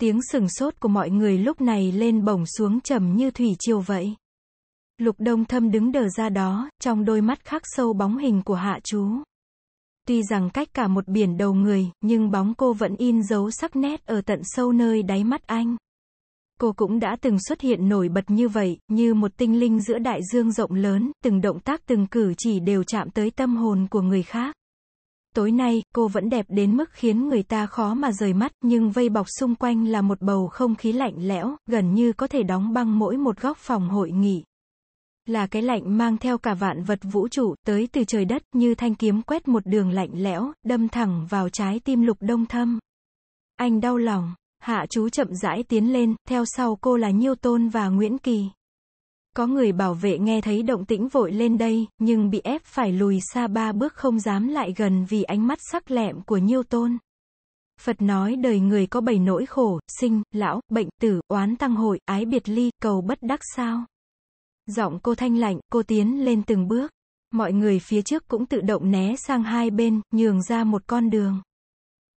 Tiếng sừng sốt của mọi người lúc này lên bổng xuống trầm như thủy triều vậy. Lục đông thâm đứng đờ ra đó, trong đôi mắt khắc sâu bóng hình của hạ chú. Tuy rằng cách cả một biển đầu người, nhưng bóng cô vẫn in dấu sắc nét ở tận sâu nơi đáy mắt anh. Cô cũng đã từng xuất hiện nổi bật như vậy, như một tinh linh giữa đại dương rộng lớn, từng động tác từng cử chỉ đều chạm tới tâm hồn của người khác. Tối nay, cô vẫn đẹp đến mức khiến người ta khó mà rời mắt, nhưng vây bọc xung quanh là một bầu không khí lạnh lẽo, gần như có thể đóng băng mỗi một góc phòng hội nghị. Là cái lạnh mang theo cả vạn vật vũ trụ, tới từ trời đất, như thanh kiếm quét một đường lạnh lẽo, đâm thẳng vào trái tim lục đông thâm. Anh đau lòng, hạ chú chậm rãi tiến lên, theo sau cô là Nhiêu Tôn và Nguyễn Kỳ. Có người bảo vệ nghe thấy động tĩnh vội lên đây, nhưng bị ép phải lùi xa ba bước không dám lại gần vì ánh mắt sắc lẹm của Nhiêu Tôn. Phật nói đời người có bảy nỗi khổ, sinh, lão, bệnh, tử, oán tăng hội, ái biệt ly, cầu bất đắc sao. Giọng cô thanh lạnh, cô tiến lên từng bước. Mọi người phía trước cũng tự động né sang hai bên, nhường ra một con đường.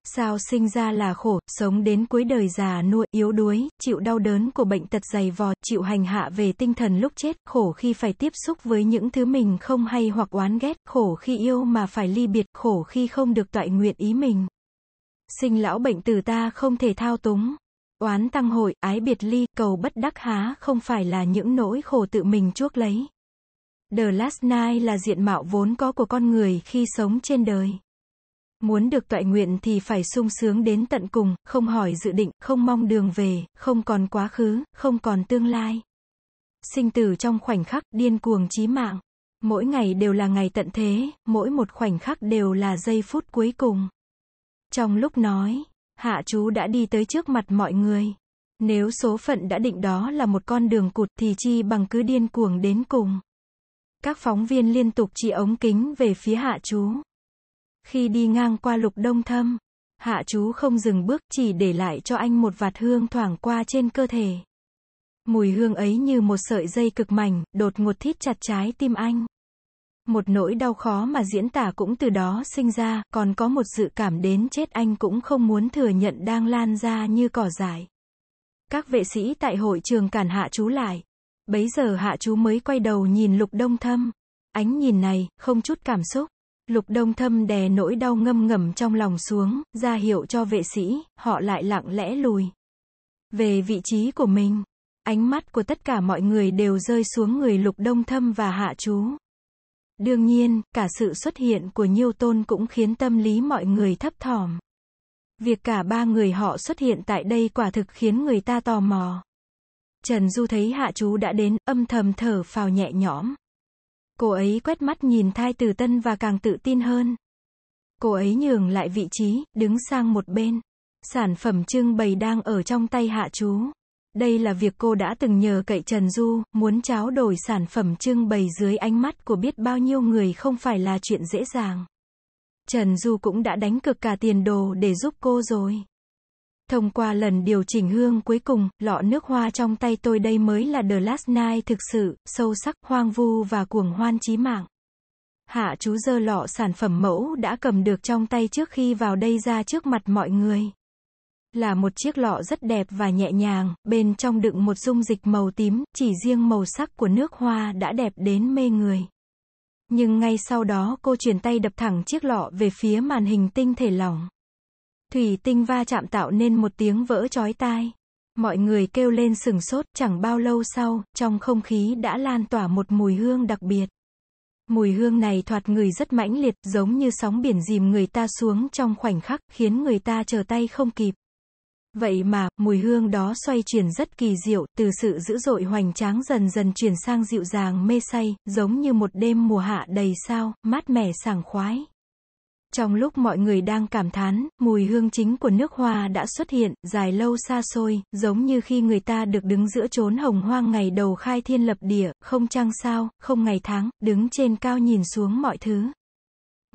Sao sinh ra là khổ, sống đến cuối đời già nua, yếu đuối, chịu đau đớn của bệnh tật dày vò, chịu hành hạ về tinh thần lúc chết, khổ khi phải tiếp xúc với những thứ mình không hay hoặc oán ghét, khổ khi yêu mà phải ly biệt, khổ khi không được toại nguyện ý mình. Sinh lão bệnh từ ta không thể thao túng. Oán tăng hội, ái biệt ly, cầu bất đắc há không phải là những nỗi khổ tự mình chuốc lấy. The Last Night là diện mạo vốn có của con người khi sống trên đời. Muốn được toại nguyện thì phải sung sướng đến tận cùng, không hỏi dự định, không mong đường về, không còn quá khứ, không còn tương lai. Sinh tử trong khoảnh khắc, điên cuồng chí mạng. Mỗi ngày đều là ngày tận thế, mỗi một khoảnh khắc đều là giây phút cuối cùng. Trong lúc nói, hạ chú đã đi tới trước mặt mọi người. Nếu số phận đã định đó là một con đường cụt thì chi bằng cứ điên cuồng đến cùng. Các phóng viên liên tục chỉ ống kính về phía hạ chú. Khi đi ngang qua lục đông thâm, hạ chú không dừng bước chỉ để lại cho anh một vạt hương thoảng qua trên cơ thể. Mùi hương ấy như một sợi dây cực mảnh, đột ngột thít chặt trái tim anh. Một nỗi đau khó mà diễn tả cũng từ đó sinh ra, còn có một dự cảm đến chết anh cũng không muốn thừa nhận đang lan ra như cỏ dại. Các vệ sĩ tại hội trường cản hạ chú lại. Bấy giờ hạ chú mới quay đầu nhìn lục đông thâm. Ánh nhìn này, không chút cảm xúc. Lục Đông Thâm đè nỗi đau ngâm ngầm trong lòng xuống, ra hiệu cho vệ sĩ, họ lại lặng lẽ lùi. Về vị trí của mình, ánh mắt của tất cả mọi người đều rơi xuống người Lục Đông Thâm và Hạ Chú. Đương nhiên, cả sự xuất hiện của Nhiêu Tôn cũng khiến tâm lý mọi người thấp thỏm. Việc cả ba người họ xuất hiện tại đây quả thực khiến người ta tò mò. Trần Du thấy Hạ Chú đã đến, âm thầm thở phào nhẹ nhõm. Cô ấy quét mắt nhìn thai tử tân và càng tự tin hơn. Cô ấy nhường lại vị trí, đứng sang một bên. Sản phẩm trưng bày đang ở trong tay hạ chú. Đây là việc cô đã từng nhờ cậy Trần Du, muốn cháo đổi sản phẩm trưng bày dưới ánh mắt của biết bao nhiêu người không phải là chuyện dễ dàng. Trần Du cũng đã đánh cực cả tiền đồ để giúp cô rồi. Thông qua lần điều chỉnh hương cuối cùng, lọ nước hoa trong tay tôi đây mới là The Last Night thực sự, sâu sắc, hoang vu và cuồng hoan chí mạng. Hạ chú dơ lọ sản phẩm mẫu đã cầm được trong tay trước khi vào đây ra trước mặt mọi người. Là một chiếc lọ rất đẹp và nhẹ nhàng, bên trong đựng một dung dịch màu tím, chỉ riêng màu sắc của nước hoa đã đẹp đến mê người. Nhưng ngay sau đó cô chuyển tay đập thẳng chiếc lọ về phía màn hình tinh thể lỏng. Thủy tinh va chạm tạo nên một tiếng vỡ chói tai. Mọi người kêu lên sừng sốt, chẳng bao lâu sau, trong không khí đã lan tỏa một mùi hương đặc biệt. Mùi hương này thoạt người rất mãnh liệt, giống như sóng biển dìm người ta xuống trong khoảnh khắc, khiến người ta trở tay không kịp. Vậy mà, mùi hương đó xoay chuyển rất kỳ diệu, từ sự dữ dội hoành tráng dần dần chuyển sang dịu dàng mê say, giống như một đêm mùa hạ đầy sao, mát mẻ sảng khoái. Trong lúc mọi người đang cảm thán, mùi hương chính của nước hoa đã xuất hiện, dài lâu xa xôi, giống như khi người ta được đứng giữa chốn hồng hoang ngày đầu khai thiên lập địa, không trăng sao, không ngày tháng, đứng trên cao nhìn xuống mọi thứ.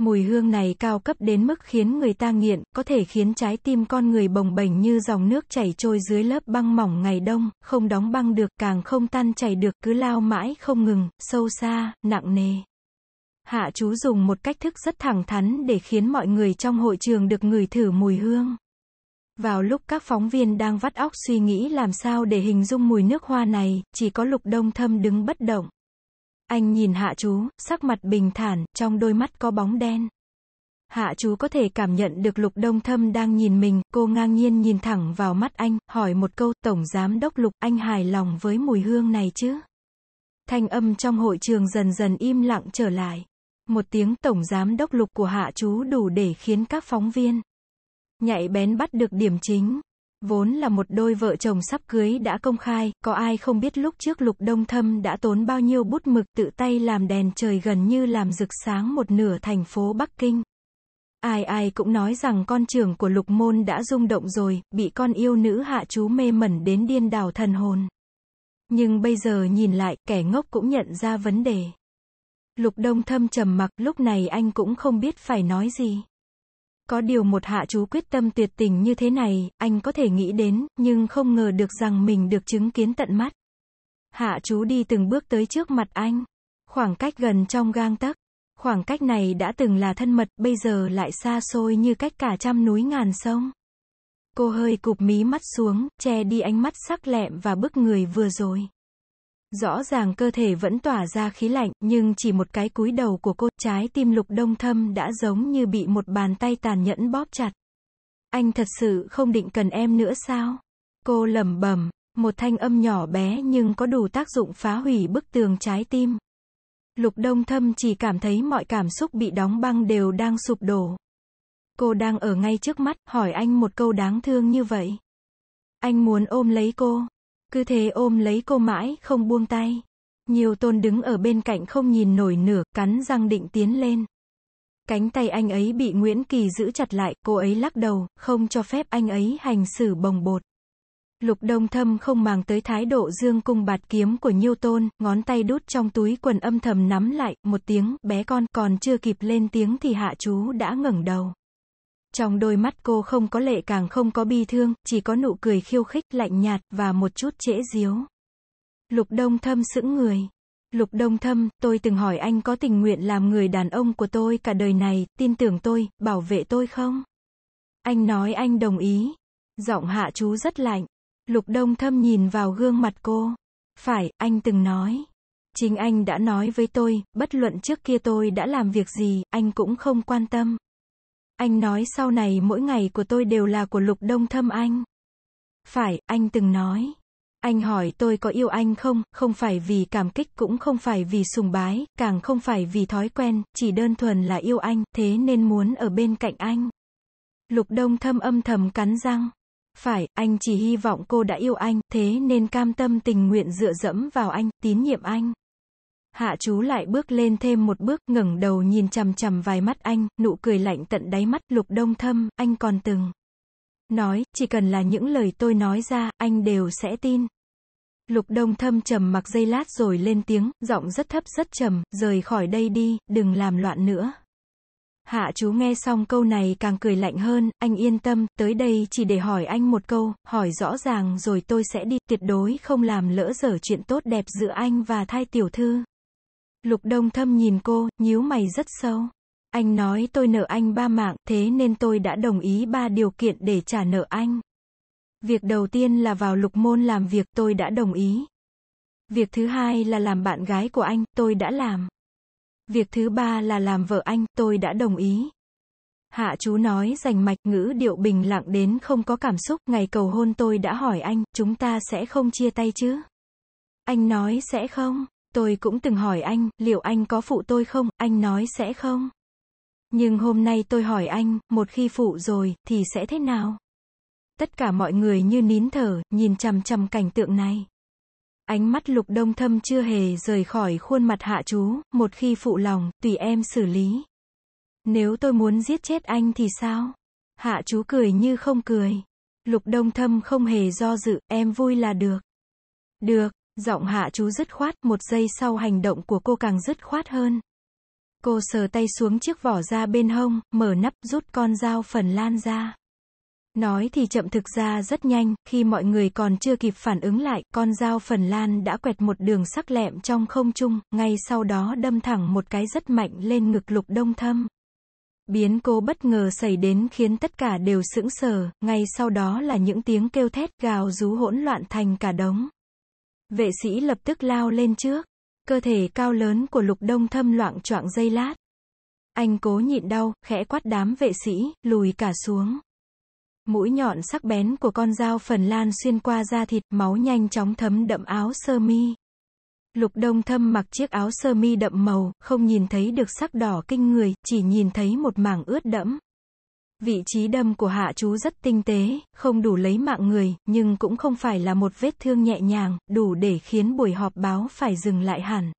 Mùi hương này cao cấp đến mức khiến người ta nghiện, có thể khiến trái tim con người bồng bềnh như dòng nước chảy trôi dưới lớp băng mỏng ngày đông, không đóng băng được, càng không tan chảy được, cứ lao mãi không ngừng, sâu xa, nặng nề. Hạ chú dùng một cách thức rất thẳng thắn để khiến mọi người trong hội trường được ngửi thử mùi hương. Vào lúc các phóng viên đang vắt óc suy nghĩ làm sao để hình dung mùi nước hoa này, chỉ có lục đông thâm đứng bất động. Anh nhìn hạ chú, sắc mặt bình thản, trong đôi mắt có bóng đen. Hạ chú có thể cảm nhận được lục đông thâm đang nhìn mình, cô ngang nhiên nhìn thẳng vào mắt anh, hỏi một câu, tổng giám đốc lục, anh hài lòng với mùi hương này chứ? Thanh âm trong hội trường dần dần im lặng trở lại. Một tiếng tổng giám đốc lục của hạ chú đủ để khiến các phóng viên nhạy bén bắt được điểm chính. Vốn là một đôi vợ chồng sắp cưới đã công khai, có ai không biết lúc trước Lục Đông Thâm đã tốn bao nhiêu bút mực tự tay làm đèn trời gần như làm rực sáng một nửa thành phố Bắc Kinh. Ai ai cũng nói rằng con trưởng của Lục Môn đã rung động rồi, bị con yêu nữ hạ chú mê mẩn đến điên đảo thần hồn. Nhưng bây giờ nhìn lại, kẻ ngốc cũng nhận ra vấn đề. Lục Đông Thâm trầm mặc, lúc này anh cũng không biết phải nói gì. Có điều một hạ chú quyết tâm tuyệt tình như thế này, anh có thể nghĩ đến, nhưng không ngờ được rằng mình được chứng kiến tận mắt. Hạ chú đi từng bước tới trước mặt anh. Khoảng cách gần trong gang tấc. Khoảng cách này đã từng là thân mật, bây giờ lại xa xôi như cách cả trăm núi ngàn sông. Cô hơi cụp mí mắt xuống, che đi ánh mắt sắc lẹm và bức người vừa rồi. Rõ ràng cơ thể vẫn tỏa ra khí lạnh, nhưng chỉ một cái cúi đầu của cô, trái tim lục đông thâm đã giống như bị một bàn tay tàn nhẫn bóp chặt. Anh thật sự không định cần em nữa sao? Cô lẩm bẩm, một thanh âm nhỏ bé nhưng có đủ tác dụng phá hủy bức tường trái tim. Lục đông thâm chỉ cảm thấy mọi cảm xúc bị đóng băng đều đang sụp đổ. Cô đang ở ngay trước mắt, hỏi anh một câu đáng thương như vậy. Anh muốn ôm lấy cô, cứ thế ôm lấy cô mãi, không buông tay. Nhiều tôn đứng ở bên cạnh không nhìn nổi nửa, cắn răng định tiến lên. Cánh tay anh ấy bị Nguyễn Kỳ giữ chặt lại, cô ấy lắc đầu, không cho phép anh ấy hành xử bồng bột. Lục Đông Thâm không màng tới thái độ dương cung bạt kiếm của Nhiêu Tôn, ngón tay đút trong túi quần âm thầm nắm lại, một tiếng, bé con còn chưa kịp lên tiếng thì hạ chú đã ngẩng đầu. Trong đôi mắt cô không có lệ càng không có bi thương, chỉ có nụ cười khiêu khích, lạnh nhạt, và một chút trễ diếu. Lục Đông Thâm sững người. Lục Đông Thâm, tôi từng hỏi anh có tình nguyện làm người đàn ông của tôi cả đời này, tin tưởng tôi, bảo vệ tôi không? Anh nói anh đồng ý. Giọng hạ chú rất lạnh. Lục Đông Thâm nhìn vào gương mặt cô. Phải, anh từng nói. Chính anh đã nói với tôi, bất luận trước kia tôi đã làm việc gì, anh cũng không quan tâm. Anh nói sau này mỗi ngày của tôi đều là của Lục Đông Thâm anh. Phải, anh từng nói. Anh hỏi tôi có yêu anh không, không phải vì cảm kích cũng không phải vì sùng bái, càng không phải vì thói quen, chỉ đơn thuần là yêu anh, thế nên muốn ở bên cạnh anh. Lục Đông Thâm âm thầm cắn răng. Phải, anh chỉ hy vọng cô đã yêu anh, thế nên cam tâm tình nguyện dựa dẫm vào anh, tín nhiệm anh. Hạ chú lại bước lên thêm một bước, ngẩng đầu nhìn chằm chằm vài mắt anh, nụ cười lạnh tận đáy mắt, lục đông thâm, anh còn từng nói, chỉ cần là những lời tôi nói ra, anh đều sẽ tin. Lục đông thâm trầm mặc dây lát rồi lên tiếng, giọng rất thấp rất trầm, rời khỏi đây đi, đừng làm loạn nữa. Hạ chú nghe xong câu này càng cười lạnh hơn, anh yên tâm, tới đây chỉ để hỏi anh một câu, hỏi rõ ràng rồi tôi sẽ đi, tuyệt đối không làm lỡ dở chuyện tốt đẹp giữa anh và thai tiểu thư. Lục Đông Thâm nhìn cô, nhíu mày rất sâu. Anh nói tôi nợ anh ba mạng, thế nên tôi đã đồng ý ba điều kiện để trả nợ anh. Việc đầu tiên là vào lục môn làm việc, tôi đã đồng ý. Việc thứ hai là làm bạn gái của anh, tôi đã làm. Việc thứ ba là làm vợ anh, tôi đã đồng ý. Hạ chú nói rành mạch ngữ điệu bình lặng đến không có cảm xúc. Ngày cầu hôn tôi đã hỏi anh, chúng ta sẽ không chia tay chứ? Anh nói sẽ không. Tôi cũng từng hỏi anh, liệu anh có phụ tôi không, anh nói sẽ không. Nhưng hôm nay tôi hỏi anh, một khi phụ rồi, thì sẽ thế nào? Tất cả mọi người như nín thở, nhìn chằm chằm cảnh tượng này. Ánh mắt lục đông thâm chưa hề rời khỏi khuôn mặt hạ chú, một khi phụ lòng, tùy em xử lý. Nếu tôi muốn giết chết anh thì sao? Hạ chú cười như không cười. Lục đông thâm không hề do dự, em vui là được. Được, Giọng hạ chú dứt khoát, một giây sau hành động của cô càng dứt khoát hơn. Cô sờ tay xuống chiếc vỏ ra bên hông, mở nắp, rút con dao phần lan ra. Nói thì chậm thực ra rất nhanh, khi mọi người còn chưa kịp phản ứng lại, con dao Phần Lan đã quẹt một đường sắc lẹm trong không trung, ngay sau đó đâm thẳng một cái rất mạnh lên ngực lục đông thâm. Biến cô bất ngờ xảy đến khiến tất cả đều sững sờ, ngay sau đó là những tiếng kêu thét gào rú hỗn loạn thành cả đống. Vệ sĩ lập tức lao lên trước. Cơ thể cao lớn của lục đông thâm loạn choạng dây lát. Anh cố nhịn đau, khẽ quát đám vệ sĩ, lùi cả xuống. Mũi nhọn sắc bén của con dao phần lan xuyên qua da thịt, máu nhanh chóng thấm đậm áo sơ mi. Lục đông thâm mặc chiếc áo sơ mi đậm màu, không nhìn thấy được sắc đỏ kinh người, chỉ nhìn thấy một mảng ướt đẫm. Vị trí đâm của hạ chú rất tinh tế, không đủ lấy mạng người, nhưng cũng không phải là một vết thương nhẹ nhàng, đủ để khiến buổi họp báo phải dừng lại hẳn.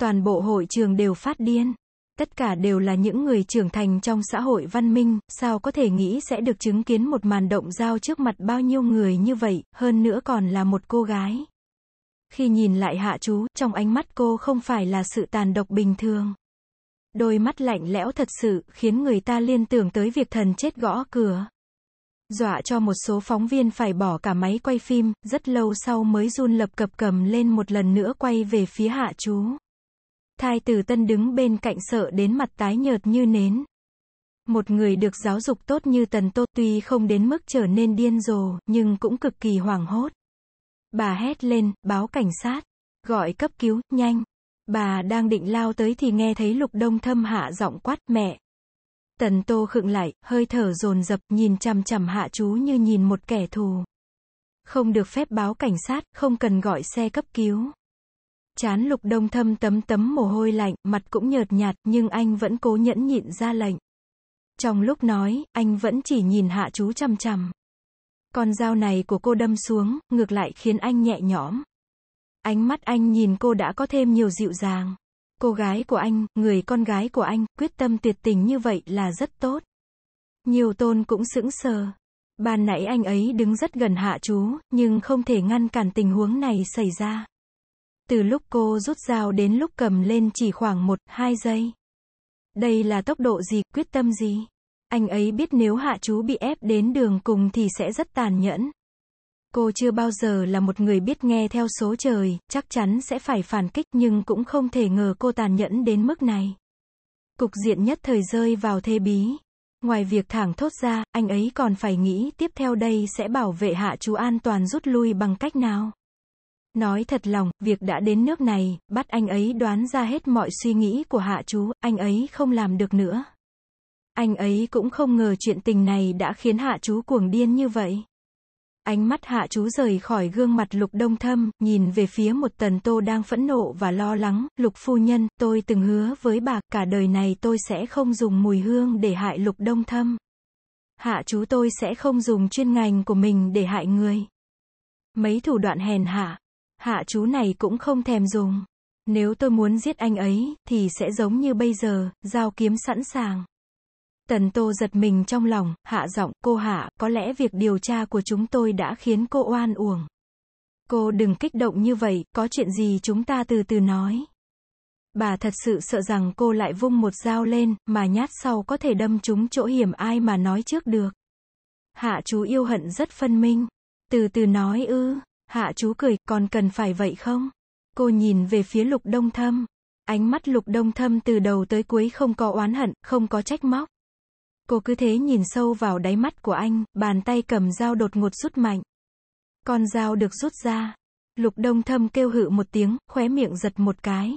Toàn bộ hội trường đều phát điên. Tất cả đều là những người trưởng thành trong xã hội văn minh, sao có thể nghĩ sẽ được chứng kiến một màn động giao trước mặt bao nhiêu người như vậy, hơn nữa còn là một cô gái. Khi nhìn lại hạ chú, trong ánh mắt cô không phải là sự tàn độc bình thường. Đôi mắt lạnh lẽo thật sự, khiến người ta liên tưởng tới việc thần chết gõ cửa. Dọa cho một số phóng viên phải bỏ cả máy quay phim, rất lâu sau mới run lập cập cầm lên một lần nữa quay về phía hạ chú. Thai tử tân đứng bên cạnh sợ đến mặt tái nhợt như nến. Một người được giáo dục tốt như tần tô tuy không đến mức trở nên điên rồ, nhưng cũng cực kỳ hoảng hốt. Bà hét lên, báo cảnh sát, gọi cấp cứu, nhanh. Bà đang định lao tới thì nghe thấy lục đông thâm hạ giọng quát mẹ. Tần tô khựng lại, hơi thở dồn dập nhìn chằm chằm hạ chú như nhìn một kẻ thù. Không được phép báo cảnh sát, không cần gọi xe cấp cứu. Chán lục đông thâm tấm tấm mồ hôi lạnh, mặt cũng nhợt nhạt, nhưng anh vẫn cố nhẫn nhịn ra lệnh. Trong lúc nói, anh vẫn chỉ nhìn hạ chú chằm chằm. Con dao này của cô đâm xuống, ngược lại khiến anh nhẹ nhõm. Ánh mắt anh nhìn cô đã có thêm nhiều dịu dàng. Cô gái của anh, người con gái của anh, quyết tâm tuyệt tình như vậy là rất tốt. Nhiều tôn cũng sững sờ. Ban nãy anh ấy đứng rất gần hạ chú, nhưng không thể ngăn cản tình huống này xảy ra. Từ lúc cô rút dao đến lúc cầm lên chỉ khoảng 1-2 giây. Đây là tốc độ gì, quyết tâm gì? Anh ấy biết nếu hạ chú bị ép đến đường cùng thì sẽ rất tàn nhẫn. Cô chưa bao giờ là một người biết nghe theo số trời, chắc chắn sẽ phải phản kích nhưng cũng không thể ngờ cô tàn nhẫn đến mức này. Cục diện nhất thời rơi vào thê bí. Ngoài việc thẳng thốt ra, anh ấy còn phải nghĩ tiếp theo đây sẽ bảo vệ hạ chú an toàn rút lui bằng cách nào. Nói thật lòng, việc đã đến nước này, bắt anh ấy đoán ra hết mọi suy nghĩ của hạ chú, anh ấy không làm được nữa. Anh ấy cũng không ngờ chuyện tình này đã khiến hạ chú cuồng điên như vậy. Ánh mắt hạ chú rời khỏi gương mặt lục đông thâm, nhìn về phía một tần tô đang phẫn nộ và lo lắng, lục phu nhân, tôi từng hứa với bà, cả đời này tôi sẽ không dùng mùi hương để hại lục đông thâm. Hạ chú tôi sẽ không dùng chuyên ngành của mình để hại người. Mấy thủ đoạn hèn hạ, hạ chú này cũng không thèm dùng. Nếu tôi muốn giết anh ấy, thì sẽ giống như bây giờ, dao kiếm sẵn sàng. Tần Tô giật mình trong lòng, hạ giọng, cô hạ, có lẽ việc điều tra của chúng tôi đã khiến cô oan uổng. Cô đừng kích động như vậy, có chuyện gì chúng ta từ từ nói. Bà thật sự sợ rằng cô lại vung một dao lên, mà nhát sau có thể đâm chúng chỗ hiểm ai mà nói trước được. Hạ chú yêu hận rất phân minh. Từ từ nói ư, hạ chú cười, còn cần phải vậy không? Cô nhìn về phía lục đông thâm. Ánh mắt lục đông thâm từ đầu tới cuối không có oán hận, không có trách móc. Cô cứ thế nhìn sâu vào đáy mắt của anh, bàn tay cầm dao đột ngột rút mạnh. Con dao được rút ra. Lục đông thâm kêu hự một tiếng, khóe miệng giật một cái.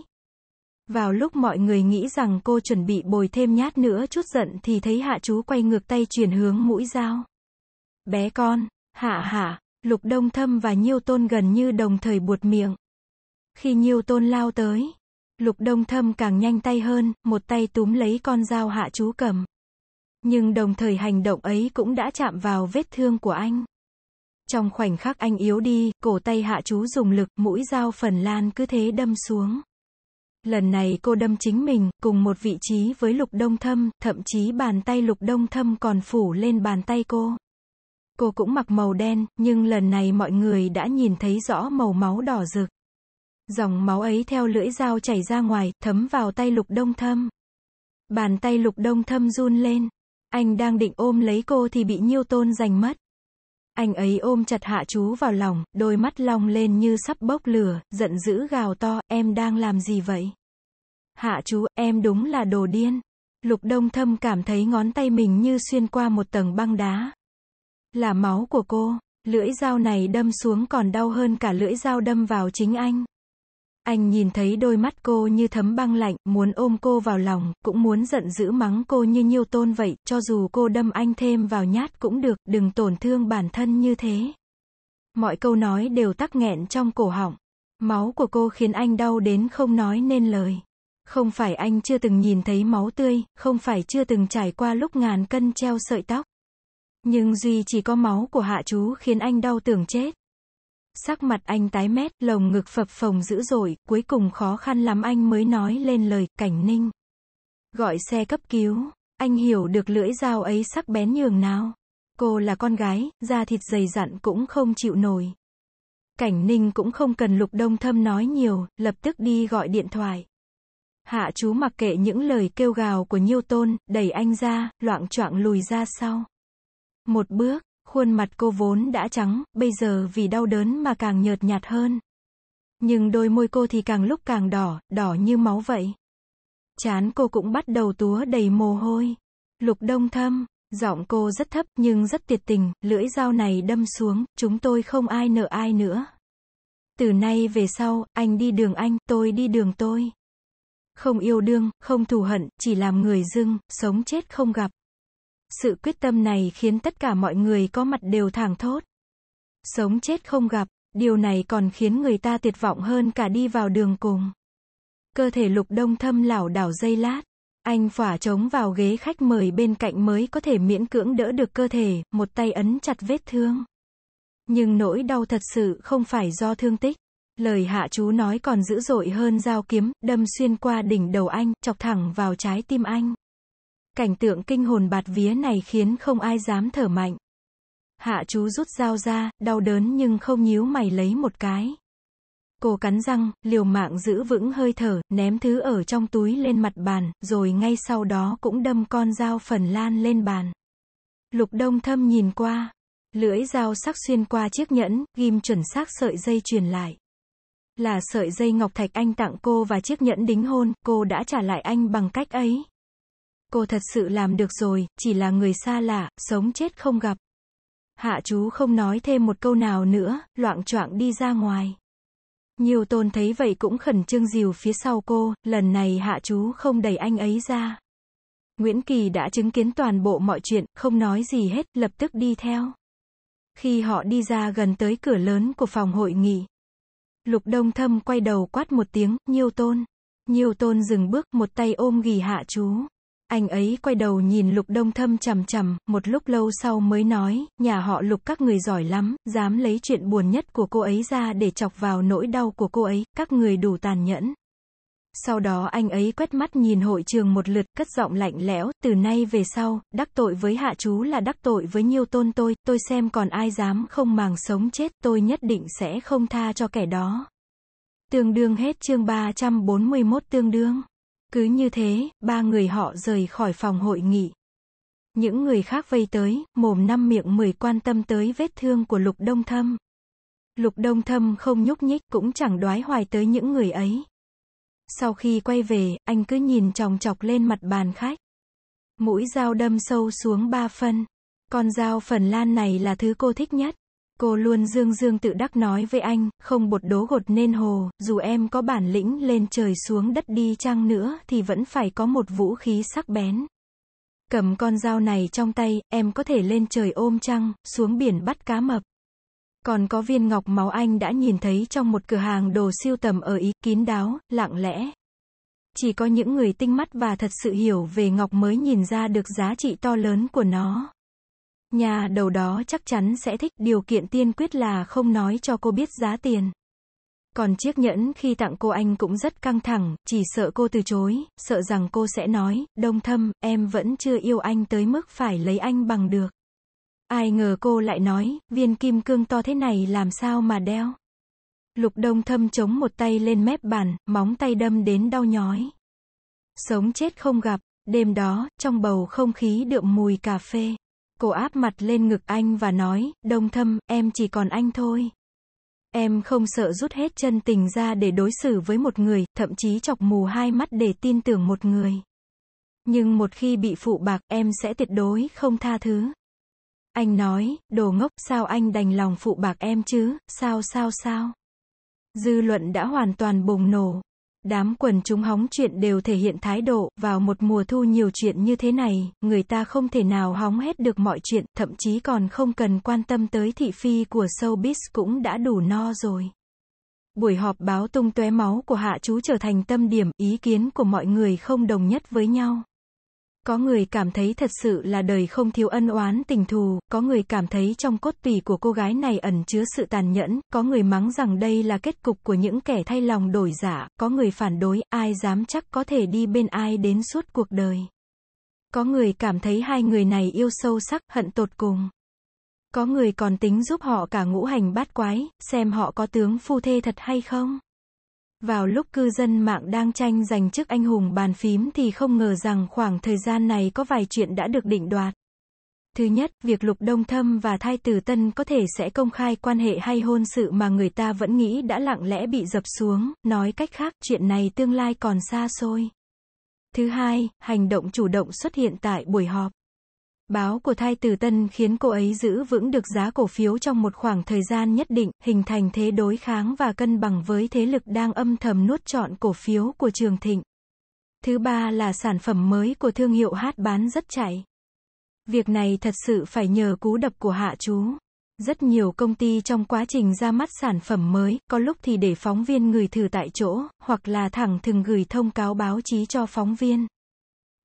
Vào lúc mọi người nghĩ rằng cô chuẩn bị bồi thêm nhát nữa chút giận thì thấy hạ chú quay ngược tay chuyển hướng mũi dao. Bé con, hạ hạ, lục đông thâm và nhiêu tôn gần như đồng thời buột miệng. Khi nhiêu tôn lao tới, lục đông thâm càng nhanh tay hơn, một tay túm lấy con dao hạ chú cầm. Nhưng đồng thời hành động ấy cũng đã chạm vào vết thương của anh. Trong khoảnh khắc anh yếu đi, cổ tay hạ chú dùng lực, mũi dao Phần Lan cứ thế đâm xuống. Lần này cô đâm chính mình, cùng một vị trí với lục đông thâm, thậm chí bàn tay lục đông thâm còn phủ lên bàn tay cô. Cô cũng mặc màu đen, nhưng lần này mọi người đã nhìn thấy rõ màu máu đỏ rực. Dòng máu ấy theo lưỡi dao chảy ra ngoài, thấm vào tay lục đông thâm. Bàn tay lục đông thâm run lên. Anh đang định ôm lấy cô thì bị Nhiêu Tôn giành mất. Anh ấy ôm chặt hạ chú vào lòng, đôi mắt long lên như sắp bốc lửa, giận dữ gào to, em đang làm gì vậy? Hạ chú, em đúng là đồ điên. Lục Đông Thâm cảm thấy ngón tay mình như xuyên qua một tầng băng đá. Là máu của cô, lưỡi dao này đâm xuống còn đau hơn cả lưỡi dao đâm vào chính anh. Anh nhìn thấy đôi mắt cô như thấm băng lạnh, muốn ôm cô vào lòng, cũng muốn giận dữ mắng cô như nhiêu tôn vậy, cho dù cô đâm anh thêm vào nhát cũng được, đừng tổn thương bản thân như thế. Mọi câu nói đều tắc nghẹn trong cổ họng. Máu của cô khiến anh đau đến không nói nên lời. Không phải anh chưa từng nhìn thấy máu tươi, không phải chưa từng trải qua lúc ngàn cân treo sợi tóc. Nhưng duy chỉ có máu của hạ chú khiến anh đau tưởng chết. Sắc mặt anh tái mét, lồng ngực phập phồng dữ dội, cuối cùng khó khăn lắm anh mới nói lên lời, cảnh ninh. Gọi xe cấp cứu, anh hiểu được lưỡi dao ấy sắc bén nhường nào. Cô là con gái, da thịt dày dặn cũng không chịu nổi. Cảnh ninh cũng không cần lục đông thâm nói nhiều, lập tức đi gọi điện thoại. Hạ chú mặc kệ những lời kêu gào của Nhiêu Tôn, đẩy anh ra, loạn choạng lùi ra sau. Một bước, Khuôn mặt cô vốn đã trắng, bây giờ vì đau đớn mà càng nhợt nhạt hơn. Nhưng đôi môi cô thì càng lúc càng đỏ, đỏ như máu vậy. Chán cô cũng bắt đầu túa đầy mồ hôi. Lục đông thâm, giọng cô rất thấp nhưng rất tuyệt tình, lưỡi dao này đâm xuống, chúng tôi không ai nợ ai nữa. Từ nay về sau, anh đi đường anh, tôi đi đường tôi. Không yêu đương, không thù hận, chỉ làm người dưng, sống chết không gặp. Sự quyết tâm này khiến tất cả mọi người có mặt đều thẳng thốt. Sống chết không gặp, điều này còn khiến người ta tuyệt vọng hơn cả đi vào đường cùng. Cơ thể lục đông thâm lảo đảo dây lát. Anh phỏa trống vào ghế khách mời bên cạnh mới có thể miễn cưỡng đỡ được cơ thể, một tay ấn chặt vết thương. Nhưng nỗi đau thật sự không phải do thương tích. Lời hạ chú nói còn dữ dội hơn dao kiếm, đâm xuyên qua đỉnh đầu anh, chọc thẳng vào trái tim anh. Cảnh tượng kinh hồn bạt vía này khiến không ai dám thở mạnh. Hạ chú rút dao ra, đau đớn nhưng không nhíu mày lấy một cái. Cô cắn răng, liều mạng giữ vững hơi thở, ném thứ ở trong túi lên mặt bàn, rồi ngay sau đó cũng đâm con dao phần lan lên bàn. Lục đông thâm nhìn qua, lưỡi dao sắc xuyên qua chiếc nhẫn, ghim chuẩn xác sợi dây truyền lại. Là sợi dây ngọc thạch anh tặng cô và chiếc nhẫn đính hôn, cô đã trả lại anh bằng cách ấy cô thật sự làm được rồi, chỉ là người xa lạ, sống chết không gặp. Hạ chú không nói thêm một câu nào nữa, loạn choạng đi ra ngoài. Nhiều tôn thấy vậy cũng khẩn trương dìu phía sau cô, lần này hạ chú không đẩy anh ấy ra. Nguyễn Kỳ đã chứng kiến toàn bộ mọi chuyện, không nói gì hết, lập tức đi theo. Khi họ đi ra gần tới cửa lớn của phòng hội nghị, Lục Đông Thâm quay đầu quát một tiếng, nhiều Tôn. nhiều Tôn dừng bước, một tay ôm ghì hạ chú. Anh ấy quay đầu nhìn lục đông thâm chằm chằm, một lúc lâu sau mới nói, nhà họ lục các người giỏi lắm, dám lấy chuyện buồn nhất của cô ấy ra để chọc vào nỗi đau của cô ấy, các người đủ tàn nhẫn. Sau đó anh ấy quét mắt nhìn hội trường một lượt, cất giọng lạnh lẽo, từ nay về sau, đắc tội với hạ chú là đắc tội với nhiều tôn tôi, tôi xem còn ai dám không màng sống chết, tôi nhất định sẽ không tha cho kẻ đó. Tương đương hết chương 341 tương đương. Cứ như thế, ba người họ rời khỏi phòng hội nghị. Những người khác vây tới, mồm năm miệng mười quan tâm tới vết thương của Lục Đông Thâm. Lục Đông Thâm không nhúc nhích cũng chẳng đoái hoài tới những người ấy. Sau khi quay về, anh cứ nhìn chòng chọc lên mặt bàn khách. Mũi dao đâm sâu xuống ba phân. Con dao Phần Lan này là thứ cô thích nhất. Cô luôn dương dương tự đắc nói với anh, không bột đố gột nên hồ, dù em có bản lĩnh lên trời xuống đất đi chăng nữa thì vẫn phải có một vũ khí sắc bén. Cầm con dao này trong tay, em có thể lên trời ôm trăng, xuống biển bắt cá mập. Còn có viên ngọc máu anh đã nhìn thấy trong một cửa hàng đồ siêu tầm ở Ý, kín đáo, lặng lẽ. Chỉ có những người tinh mắt và thật sự hiểu về ngọc mới nhìn ra được giá trị to lớn của nó. Nhà đầu đó chắc chắn sẽ thích, điều kiện tiên quyết là không nói cho cô biết giá tiền. Còn chiếc nhẫn khi tặng cô anh cũng rất căng thẳng, chỉ sợ cô từ chối, sợ rằng cô sẽ nói, đông thâm, em vẫn chưa yêu anh tới mức phải lấy anh bằng được. Ai ngờ cô lại nói, viên kim cương to thế này làm sao mà đeo. Lục đông thâm chống một tay lên mép bàn, móng tay đâm đến đau nhói. Sống chết không gặp, đêm đó, trong bầu không khí đượm mùi cà phê. Cô áp mặt lên ngực anh và nói, đông thâm, em chỉ còn anh thôi. Em không sợ rút hết chân tình ra để đối xử với một người, thậm chí chọc mù hai mắt để tin tưởng một người. Nhưng một khi bị phụ bạc, em sẽ tuyệt đối không tha thứ. Anh nói, đồ ngốc, sao anh đành lòng phụ bạc em chứ, sao sao sao. Dư luận đã hoàn toàn bùng nổ, Đám quần chúng hóng chuyện đều thể hiện thái độ, vào một mùa thu nhiều chuyện như thế này, người ta không thể nào hóng hết được mọi chuyện, thậm chí còn không cần quan tâm tới thị phi của showbiz cũng đã đủ no rồi. Buổi họp báo tung tóe máu của hạ chú trở thành tâm điểm, ý kiến của mọi người không đồng nhất với nhau. Có người cảm thấy thật sự là đời không thiếu ân oán tình thù, có người cảm thấy trong cốt tủy của cô gái này ẩn chứa sự tàn nhẫn, có người mắng rằng đây là kết cục của những kẻ thay lòng đổi giả, dạ, có người phản đối, ai dám chắc có thể đi bên ai đến suốt cuộc đời. Có người cảm thấy hai người này yêu sâu sắc, hận tột cùng. Có người còn tính giúp họ cả ngũ hành bát quái, xem họ có tướng phu thê thật hay không. Vào lúc cư dân mạng đang tranh giành chức anh hùng bàn phím thì không ngờ rằng khoảng thời gian này có vài chuyện đã được định đoạt. Thứ nhất, việc Lục Đông Thâm và Thai Tử Tân có thể sẽ công khai quan hệ hay hôn sự mà người ta vẫn nghĩ đã lặng lẽ bị dập xuống, nói cách khác chuyện này tương lai còn xa xôi. Thứ hai, hành động chủ động xuất hiện tại buổi họp. Báo của thai tử Tân khiến cô ấy giữ vững được giá cổ phiếu trong một khoảng thời gian nhất định, hình thành thế đối kháng và cân bằng với thế lực đang âm thầm nuốt chọn cổ phiếu của Trường Thịnh. Thứ ba là sản phẩm mới của thương hiệu hát bán rất chạy. Việc này thật sự phải nhờ cú đập của hạ chú. Rất nhiều công ty trong quá trình ra mắt sản phẩm mới, có lúc thì để phóng viên người thử tại chỗ, hoặc là thẳng thừng gửi thông cáo báo chí cho phóng viên.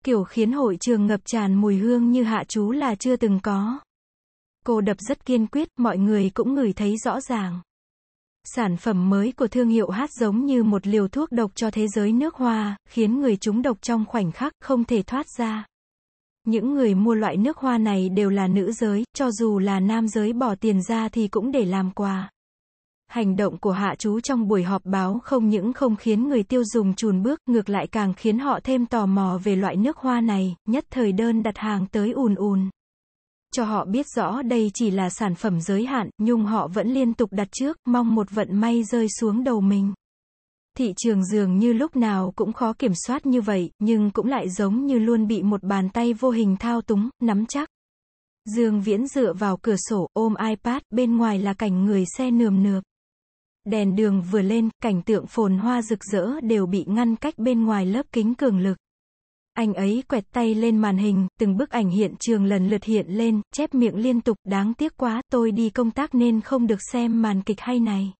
Kiểu khiến hội trường ngập tràn mùi hương như hạ chú là chưa từng có. Cô đập rất kiên quyết, mọi người cũng ngửi thấy rõ ràng. Sản phẩm mới của thương hiệu hát giống như một liều thuốc độc cho thế giới nước hoa, khiến người chúng độc trong khoảnh khắc không thể thoát ra. Những người mua loại nước hoa này đều là nữ giới, cho dù là nam giới bỏ tiền ra thì cũng để làm quà hành động của Hạ Chú trong buổi họp báo không những không khiến người tiêu dùng chùn bước, ngược lại càng khiến họ thêm tò mò về loại nước hoa này, nhất thời đơn đặt hàng tới ùn ùn. Cho họ biết rõ đây chỉ là sản phẩm giới hạn, nhưng họ vẫn liên tục đặt trước, mong một vận may rơi xuống đầu mình. Thị trường dường như lúc nào cũng khó kiểm soát như vậy, nhưng cũng lại giống như luôn bị một bàn tay vô hình thao túng, nắm chắc. Dương Viễn dựa vào cửa sổ, ôm iPad, bên ngoài là cảnh người xe nườm nượp. Đèn đường vừa lên, cảnh tượng phồn hoa rực rỡ đều bị ngăn cách bên ngoài lớp kính cường lực. Anh ấy quẹt tay lên màn hình, từng bức ảnh hiện trường lần lượt hiện lên, chép miệng liên tục, đáng tiếc quá, tôi đi công tác nên không được xem màn kịch hay này.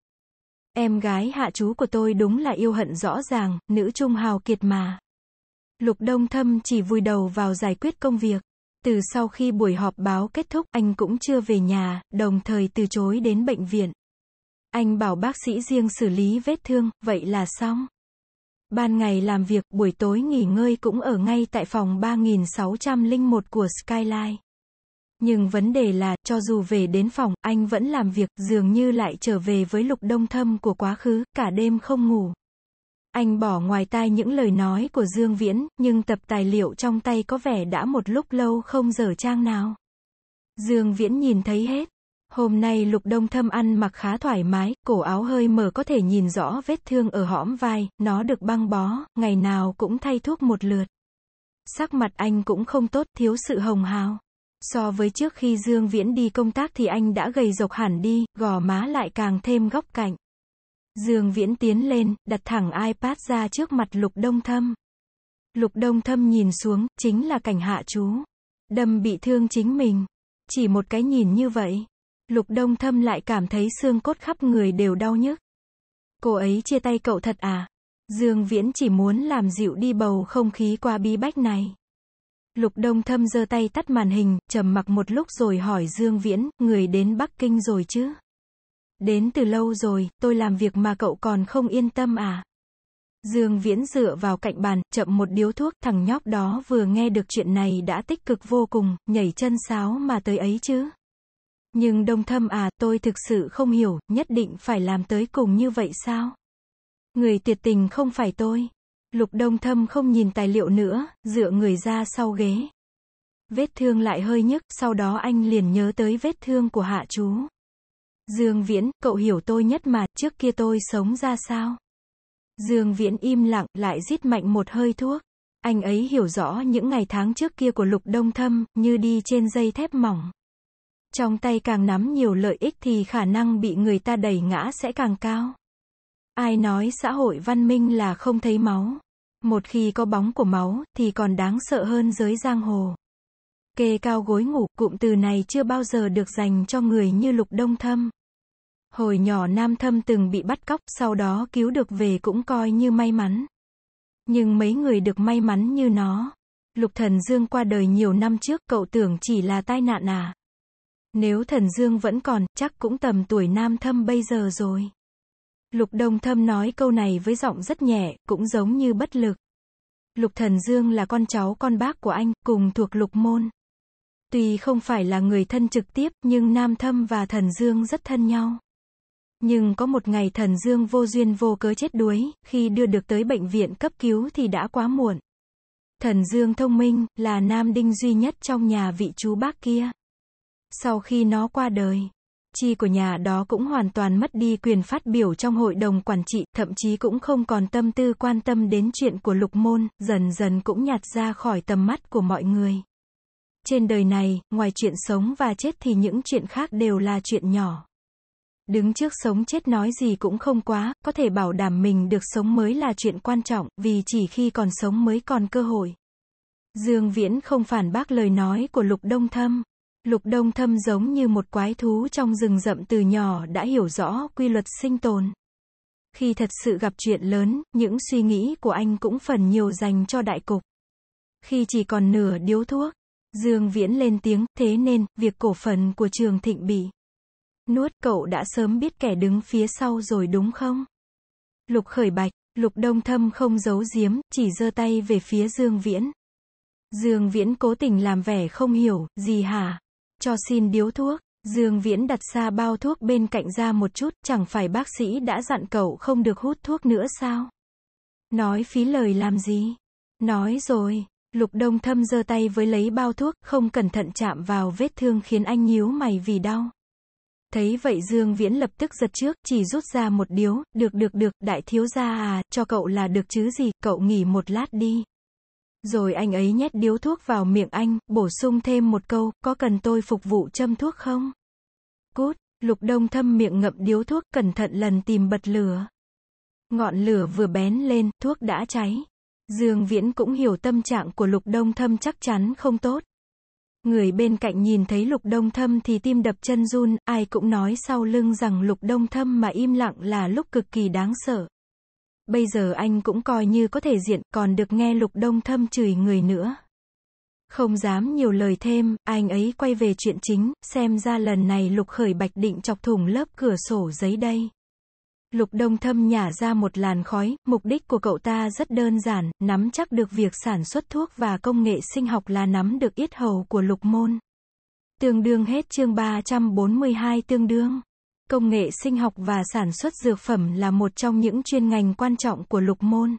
Em gái hạ chú của tôi đúng là yêu hận rõ ràng, nữ trung hào kiệt mà. Lục Đông Thâm chỉ vùi đầu vào giải quyết công việc. Từ sau khi buổi họp báo kết thúc, anh cũng chưa về nhà, đồng thời từ chối đến bệnh viện. Anh bảo bác sĩ riêng xử lý vết thương, vậy là xong. Ban ngày làm việc, buổi tối nghỉ ngơi cũng ở ngay tại phòng 3601 của Skyline. Nhưng vấn đề là, cho dù về đến phòng, anh vẫn làm việc, dường như lại trở về với lục đông thâm của quá khứ, cả đêm không ngủ. Anh bỏ ngoài tai những lời nói của Dương Viễn, nhưng tập tài liệu trong tay có vẻ đã một lúc lâu không dở trang nào. Dương Viễn nhìn thấy hết. Hôm nay Lục Đông Thâm ăn mặc khá thoải mái, cổ áo hơi mở có thể nhìn rõ vết thương ở hõm vai, nó được băng bó, ngày nào cũng thay thuốc một lượt. Sắc mặt anh cũng không tốt, thiếu sự hồng hào. So với trước khi Dương Viễn đi công tác thì anh đã gầy rộc hẳn đi, gò má lại càng thêm góc cạnh. Dương Viễn tiến lên, đặt thẳng iPad ra trước mặt Lục Đông Thâm. Lục Đông Thâm nhìn xuống, chính là cảnh hạ chú. Đâm bị thương chính mình. Chỉ một cái nhìn như vậy. Lục Đông Thâm lại cảm thấy xương cốt khắp người đều đau nhức. Cô ấy chia tay cậu thật à? Dương Viễn chỉ muốn làm dịu đi bầu không khí qua bí bách này. Lục Đông Thâm giơ tay tắt màn hình, trầm mặc một lúc rồi hỏi Dương Viễn, người đến Bắc Kinh rồi chứ? Đến từ lâu rồi, tôi làm việc mà cậu còn không yên tâm à? Dương Viễn dựa vào cạnh bàn, chậm một điếu thuốc, thằng nhóc đó vừa nghe được chuyện này đã tích cực vô cùng, nhảy chân sáo mà tới ấy chứ. Nhưng đông thâm à, tôi thực sự không hiểu, nhất định phải làm tới cùng như vậy sao? Người tuyệt tình không phải tôi. Lục đông thâm không nhìn tài liệu nữa, dựa người ra sau ghế. Vết thương lại hơi nhức, sau đó anh liền nhớ tới vết thương của hạ chú. Dương Viễn, cậu hiểu tôi nhất mà, trước kia tôi sống ra sao? Dương Viễn im lặng, lại rít mạnh một hơi thuốc. Anh ấy hiểu rõ những ngày tháng trước kia của Lục Đông Thâm, như đi trên dây thép mỏng. Trong tay càng nắm nhiều lợi ích thì khả năng bị người ta đẩy ngã sẽ càng cao. Ai nói xã hội văn minh là không thấy máu. Một khi có bóng của máu, thì còn đáng sợ hơn giới giang hồ. Kê cao gối ngủ, cụm từ này chưa bao giờ được dành cho người như lục đông thâm. Hồi nhỏ Nam Thâm từng bị bắt cóc, sau đó cứu được về cũng coi như may mắn. Nhưng mấy người được may mắn như nó. Lục Thần Dương qua đời nhiều năm trước, cậu tưởng chỉ là tai nạn à? Nếu thần dương vẫn còn, chắc cũng tầm tuổi nam thâm bây giờ rồi. Lục Đông Thâm nói câu này với giọng rất nhẹ, cũng giống như bất lực. Lục Thần Dương là con cháu con bác của anh, cùng thuộc Lục Môn. Tuy không phải là người thân trực tiếp, nhưng Nam Thâm và Thần Dương rất thân nhau. Nhưng có một ngày Thần Dương vô duyên vô cớ chết đuối, khi đưa được tới bệnh viện cấp cứu thì đã quá muộn. Thần Dương thông minh, là nam đinh duy nhất trong nhà vị chú bác kia. Sau khi nó qua đời, chi của nhà đó cũng hoàn toàn mất đi quyền phát biểu trong hội đồng quản trị, thậm chí cũng không còn tâm tư quan tâm đến chuyện của lục môn, dần dần cũng nhạt ra khỏi tầm mắt của mọi người. Trên đời này, ngoài chuyện sống và chết thì những chuyện khác đều là chuyện nhỏ. Đứng trước sống chết nói gì cũng không quá, có thể bảo đảm mình được sống mới là chuyện quan trọng, vì chỉ khi còn sống mới còn cơ hội. Dương Viễn không phản bác lời nói của Lục Đông Thâm. Lục Đông Thâm giống như một quái thú trong rừng rậm từ nhỏ đã hiểu rõ quy luật sinh tồn. Khi thật sự gặp chuyện lớn, những suy nghĩ của anh cũng phần nhiều dành cho đại cục. Khi chỉ còn nửa điếu thuốc, Dương Viễn lên tiếng, thế nên, việc cổ phần của trường thịnh bị nuốt cậu đã sớm biết kẻ đứng phía sau rồi đúng không? Lục khởi bạch, lục đông thâm không giấu giếm, chỉ giơ tay về phía Dương Viễn. Dương Viễn cố tình làm vẻ không hiểu, gì hả? cho xin điếu thuốc. Dương Viễn đặt xa bao thuốc bên cạnh ra một chút, chẳng phải bác sĩ đã dặn cậu không được hút thuốc nữa sao? Nói phí lời làm gì? Nói rồi, Lục Đông Thâm giơ tay với lấy bao thuốc, không cẩn thận chạm vào vết thương khiến anh nhíu mày vì đau. Thấy vậy Dương Viễn lập tức giật trước, chỉ rút ra một điếu, được được được, đại thiếu gia à, cho cậu là được chứ gì, cậu nghỉ một lát đi. Rồi anh ấy nhét điếu thuốc vào miệng anh, bổ sung thêm một câu, có cần tôi phục vụ châm thuốc không? Cút, lục đông thâm miệng ngậm điếu thuốc, cẩn thận lần tìm bật lửa. Ngọn lửa vừa bén lên, thuốc đã cháy. Dương Viễn cũng hiểu tâm trạng của lục đông thâm chắc chắn không tốt. Người bên cạnh nhìn thấy lục đông thâm thì tim đập chân run, ai cũng nói sau lưng rằng lục đông thâm mà im lặng là lúc cực kỳ đáng sợ bây giờ anh cũng coi như có thể diện, còn được nghe Lục Đông Thâm chửi người nữa. Không dám nhiều lời thêm, anh ấy quay về chuyện chính, xem ra lần này Lục Khởi Bạch định chọc thủng lớp cửa sổ giấy đây. Lục Đông Thâm nhả ra một làn khói, mục đích của cậu ta rất đơn giản, nắm chắc được việc sản xuất thuốc và công nghệ sinh học là nắm được yết hầu của Lục Môn. Tương đương hết chương 342 tương đương. Công nghệ sinh học và sản xuất dược phẩm là một trong những chuyên ngành quan trọng của lục môn.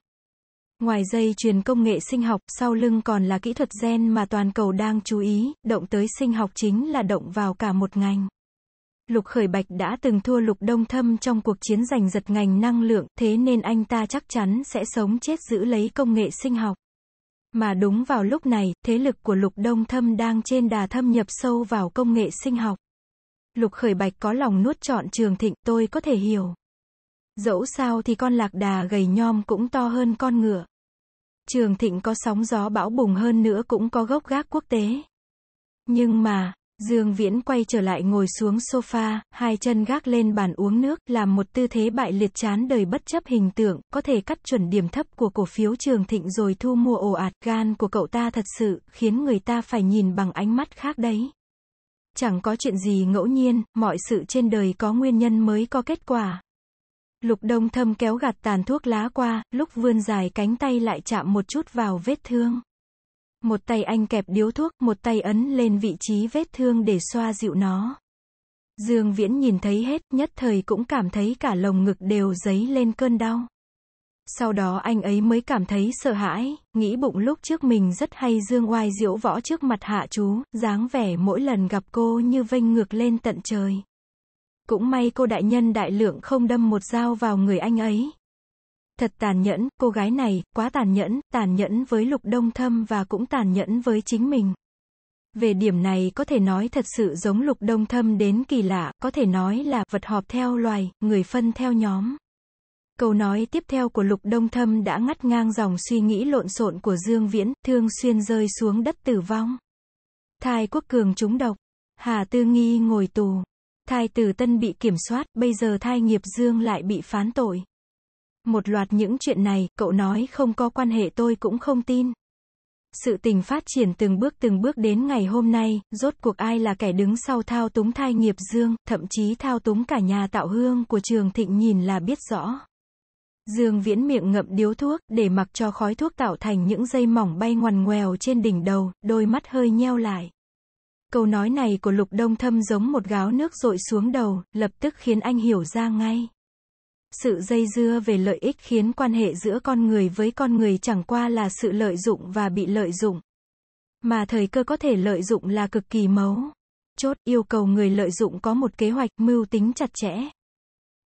Ngoài dây truyền công nghệ sinh học, sau lưng còn là kỹ thuật gen mà toàn cầu đang chú ý, động tới sinh học chính là động vào cả một ngành. Lục Khởi Bạch đã từng thua Lục Đông Thâm trong cuộc chiến giành giật ngành năng lượng, thế nên anh ta chắc chắn sẽ sống chết giữ lấy công nghệ sinh học. Mà đúng vào lúc này, thế lực của Lục Đông Thâm đang trên đà thâm nhập sâu vào công nghệ sinh học. Lục khởi bạch có lòng nuốt trọn trường thịnh, tôi có thể hiểu. Dẫu sao thì con lạc đà gầy nhom cũng to hơn con ngựa. Trường thịnh có sóng gió bão bùng hơn nữa cũng có gốc gác quốc tế. Nhưng mà, Dương Viễn quay trở lại ngồi xuống sofa, hai chân gác lên bàn uống nước, làm một tư thế bại liệt chán đời bất chấp hình tượng, có thể cắt chuẩn điểm thấp của cổ phiếu trường thịnh rồi thu mua ồ ạt, gan của cậu ta thật sự, khiến người ta phải nhìn bằng ánh mắt khác đấy. Chẳng có chuyện gì ngẫu nhiên, mọi sự trên đời có nguyên nhân mới có kết quả. Lục đông thâm kéo gạt tàn thuốc lá qua, lúc vươn dài cánh tay lại chạm một chút vào vết thương. Một tay anh kẹp điếu thuốc, một tay ấn lên vị trí vết thương để xoa dịu nó. Dương Viễn nhìn thấy hết, nhất thời cũng cảm thấy cả lồng ngực đều dấy lên cơn đau sau đó anh ấy mới cảm thấy sợ hãi, nghĩ bụng lúc trước mình rất hay dương oai diễu võ trước mặt hạ chú, dáng vẻ mỗi lần gặp cô như vênh ngược lên tận trời. Cũng may cô đại nhân đại lượng không đâm một dao vào người anh ấy. Thật tàn nhẫn, cô gái này, quá tàn nhẫn, tàn nhẫn với lục đông thâm và cũng tàn nhẫn với chính mình. Về điểm này có thể nói thật sự giống lục đông thâm đến kỳ lạ, có thể nói là vật họp theo loài, người phân theo nhóm. Câu nói tiếp theo của Lục Đông Thâm đã ngắt ngang dòng suy nghĩ lộn xộn của Dương Viễn, thương xuyên rơi xuống đất tử vong. Thai quốc cường trúng độc. Hà Tư Nghi ngồi tù. Thai tử tân bị kiểm soát, bây giờ thai nghiệp Dương lại bị phán tội. Một loạt những chuyện này, cậu nói không có quan hệ tôi cũng không tin. Sự tình phát triển từng bước từng bước đến ngày hôm nay, rốt cuộc ai là kẻ đứng sau thao túng thai nghiệp dương, thậm chí thao túng cả nhà tạo hương của trường thịnh nhìn là biết rõ. Dương Viễn miệng ngậm điếu thuốc, để mặc cho khói thuốc tạo thành những dây mỏng bay ngoằn ngoèo trên đỉnh đầu, đôi mắt hơi nheo lại. Câu nói này của Lục Đông Thâm giống một gáo nước rội xuống đầu, lập tức khiến anh hiểu ra ngay. Sự dây dưa về lợi ích khiến quan hệ giữa con người với con người chẳng qua là sự lợi dụng và bị lợi dụng. Mà thời cơ có thể lợi dụng là cực kỳ mấu. Chốt yêu cầu người lợi dụng có một kế hoạch mưu tính chặt chẽ,